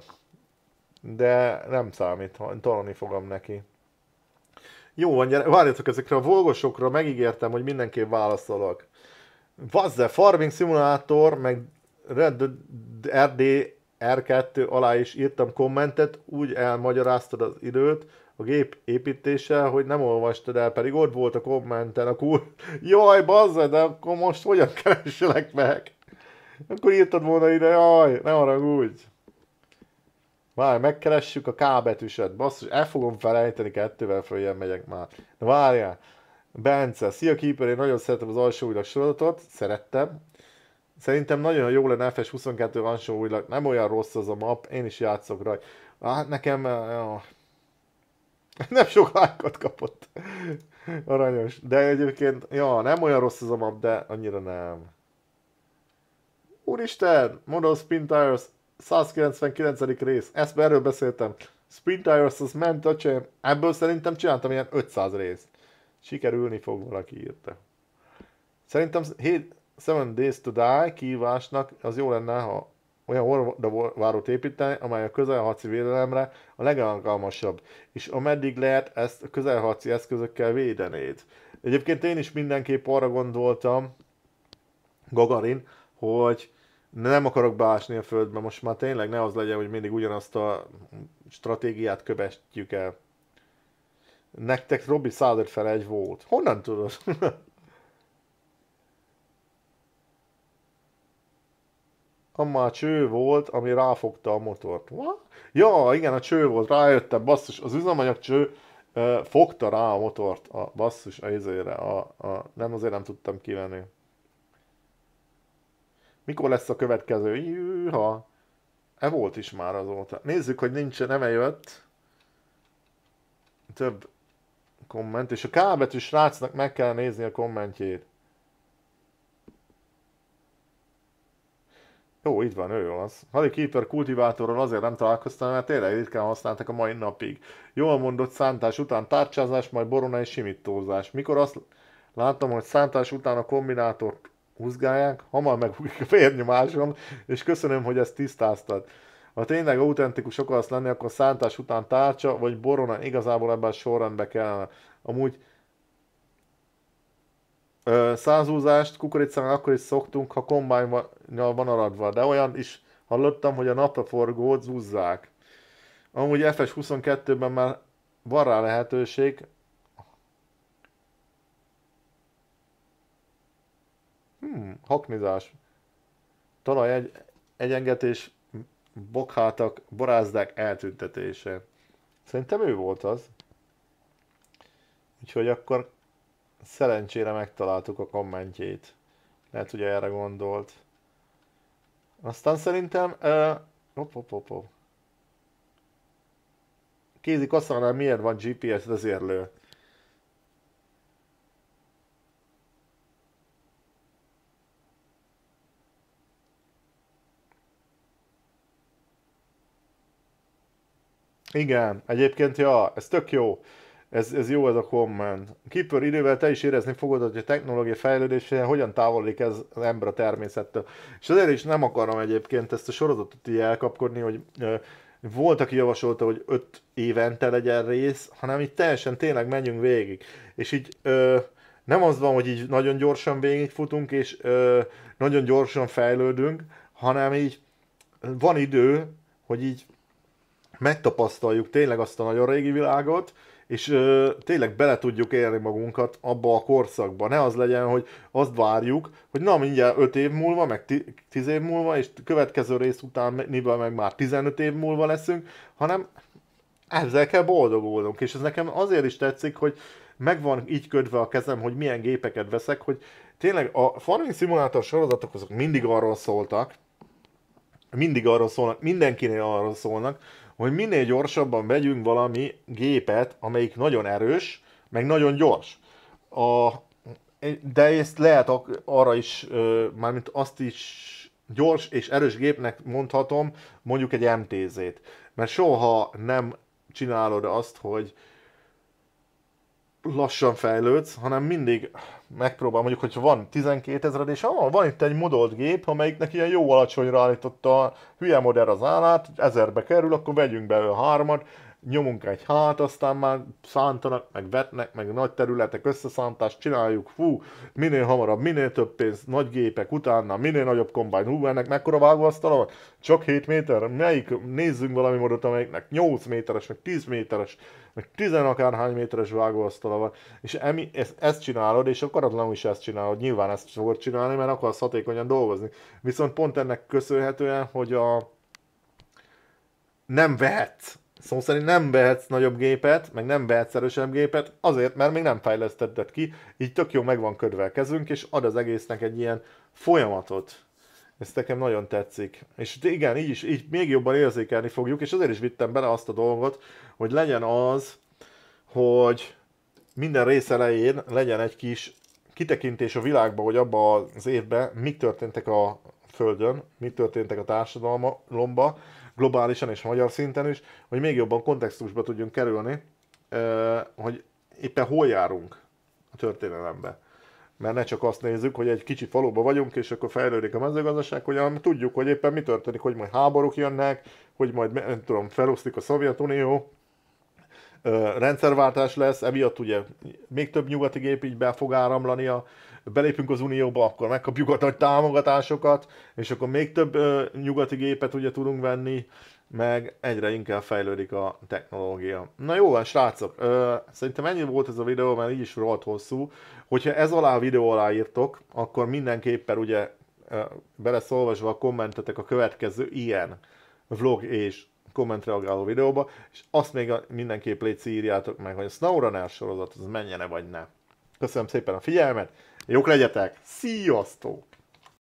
de nem számít, tolni fogom neki. Jó van, gyere, várjatok ezekre a volgosokra, megígértem, hogy mindenképp válaszolok. Vazze, Farming Simulator, meg Red RD R2 alá is írtam kommentet, úgy elmagyaráztad az időt, a gép építése, hogy nem olvastad el, pedig ott volt a kommenten, a kur... jaj, bazza, de akkor most hogyan kereselek meg? Akkor írtad volna ide, jaj, ne haragudj. Várj, megkeressük a K betűset, basszus, el fogom felejteni, kettővel följön megyek már. várjál, Bence, szia Keeper, én nagyon szeretem az alsó újlag sorozatot, szerettem. Szerintem nagyon jó lenne FS22 alsó újlag, nem olyan rossz az a map, én is játszok rajta. Hát nekem... Eh, jó. Nem sok lájkot kapott. Aranyos. De egyébként, ja, nem olyan rossz az a map, de annyira nem. Úristen, Model Spin Tires 199. rész. Ezt erről beszéltem. Spin Tires az ment, öcsém. Ebből szerintem csináltam ilyen 500 részt. Sikerülni fog, valaki írta. Szerintem 7, Seven Days to Die kívásnak az jó lenne, ha olyan orvodárót építeni, amely a közelharci védelemre a legalkalmasabb, és ameddig lehet ezt a közelharci eszközökkel védenéd. Egyébként én is mindenképp arra gondoltam, Gagarin, hogy nem akarok beásni a földbe, most már tényleg ne az legyen, hogy mindig ugyanazt a stratégiát követjük el. Nektek Robi 151 volt. Honnan tudod? Amma a cső volt, ami ráfogta a motort. What? Ja, igen, a cső volt, rájöttem, basszus, az üzemanyag cső ö, fogta rá a motort, a basszus, a izére, a, a, nem azért nem tudtam kivenni. Mikor lesz a következő? Jűha. E volt is már azóta. Nézzük, hogy nincs, nem eljött. Több komment, és a kábetű srácnak meg kell nézni a kommentjét. Jó, itt van, ő az. Harry Keeper kultivátorral azért nem találkoztam, mert tényleg ritkán használtak a mai napig. Jól mondott szántás után tárcsázás, majd borona és simítózás. Mikor azt látom, hogy szántás után a kombinátort húzgálják, hamar megbukik a vérnyomásom, és köszönöm, hogy ezt tisztáztad. Ha tényleg autentikus akarsz lenni, akkor szántás után tárcsa vagy borona igazából ebben a sorrendbe kellene. Amúgy ö, százúzást kukoricán akkor is szoktunk, ha kombányjal van aradva, de olyan is hallottam, hogy a napraforgót zúzzák. Amúgy FS22-ben már van rá lehetőség, Hmm, haknizás. Talaj egy, egyengetés bokhátak, borázdák eltüntetése. Szerintem ő volt az. Úgyhogy akkor szerencsére megtaláltuk a kommentjét. Lehet, hogy erre gondolt. Aztán szerintem... Uh, op, op, op, op. Kézi kasszánál miért van GPS vezérlő? Igen, egyébként ja, ez tök jó. Ez, ez jó ez a komment. Kipör idővel te is érezni fogod, hogy a technológia fejlődésével hogyan távolik ez az ember a természettől. És azért is nem akarom egyébként ezt a sorozatot így elkapkodni, hogy ö, volt, aki javasolta, hogy öt évente legyen rész, hanem itt teljesen tényleg menjünk végig. És így ö, nem az van, hogy így nagyon gyorsan végigfutunk, és ö, nagyon gyorsan fejlődünk, hanem így van idő, hogy így megtapasztaljuk tényleg azt a nagyon régi világot, és ö, tényleg bele tudjuk élni magunkat abba a korszakba. Ne az legyen, hogy azt várjuk, hogy na mindjárt 5 év múlva, meg 10 év múlva, és következő rész után mivel meg már 15 év múlva leszünk, hanem ezzel kell boldogulnunk. És ez nekem azért is tetszik, hogy megvan így ködve a kezem, hogy milyen gépeket veszek, hogy tényleg a farming simulátor sorozatok azok mindig arról szóltak, mindig arról szólnak, mindenkinél arról szólnak, hogy minél gyorsabban vegyünk valami gépet, amelyik nagyon erős, meg nagyon gyors. A, de ezt lehet arra is, mármint azt is gyors és erős gépnek mondhatom mondjuk egy MTZ-t. Mert soha nem csinálod azt, hogy lassan fejlődsz, hanem mindig megpróbál, mondjuk, hogyha van 12 ezred, és ah, van itt egy modolt gép, amelyiknek ilyen jó alacsonyra állította a hülye modell az állát, ezerbe kerül, akkor vegyünk belőle hármat, nyomunk egy hát, aztán már szántanak, meg vetnek, meg nagy területek, összeszántást csináljuk, fú, minél hamarabb, minél több pénz, nagy gépek utána, minél nagyobb kombány, hú, ennek mekkora vágóasztala van? Csak 7 méter? Melyik? Nézzünk valami modot, amelyiknek 8 méteres, meg 10 méteres, meg 10 akárhány méteres vágóasztala van, és emi, ezt, ezt csinálod, és akaratlanul is ezt csinálod, nyilván ezt fogod csinálni, mert akarsz hatékonyan dolgozni. Viszont pont ennek köszönhetően, hogy a nem vehetsz Szó szóval szerint nem vehetsz nagyobb gépet, meg nem vehetsz erősebb gépet, azért, mert még nem fejlesztetted ki, így tök jó megvan ködve a kezünk, és ad az egésznek egy ilyen folyamatot. Ez nekem nagyon tetszik. És igen, így is, így még jobban érzékelni fogjuk, és azért is vittem bele azt a dolgot, hogy legyen az, hogy minden rész elején legyen egy kis kitekintés a világba, hogy abban az évben mi történtek a Földön, mi történtek a társadalomba, globálisan és magyar szinten is, hogy még jobban kontextusba tudjunk kerülni, hogy éppen hol járunk a történelembe. Mert ne csak azt nézzük, hogy egy kicsi faluba vagyunk, és akkor fejlődik a mezőgazdaság, hogy tudjuk, hogy éppen mi történik, hogy majd háborúk jönnek, hogy majd, nem tudom, felosztik a Szovjetunió, rendszerváltás lesz, emiatt ugye még több nyugati gép így be fog áramlani a belépünk az Unióba, akkor megkapjuk a nagy támogatásokat, és akkor még több ö, nyugati gépet ugye tudunk venni, meg egyre inkább fejlődik a technológia. Na jó van, srácok, ö, szerintem ennyi volt ez a videó, mert így is rohadt hosszú. Hogyha ez alá a videó alá írtok, akkor mindenképpen ugye ö, beleszolvasva a kommentetek a következő ilyen vlog és kommentreagáló videóba, és azt még mindenképp légy írjátok meg, hogy a SnowRunner sorozat az menjene vagy ne. Köszönöm szépen a figyelmet, Jók legyetek, sziasztok!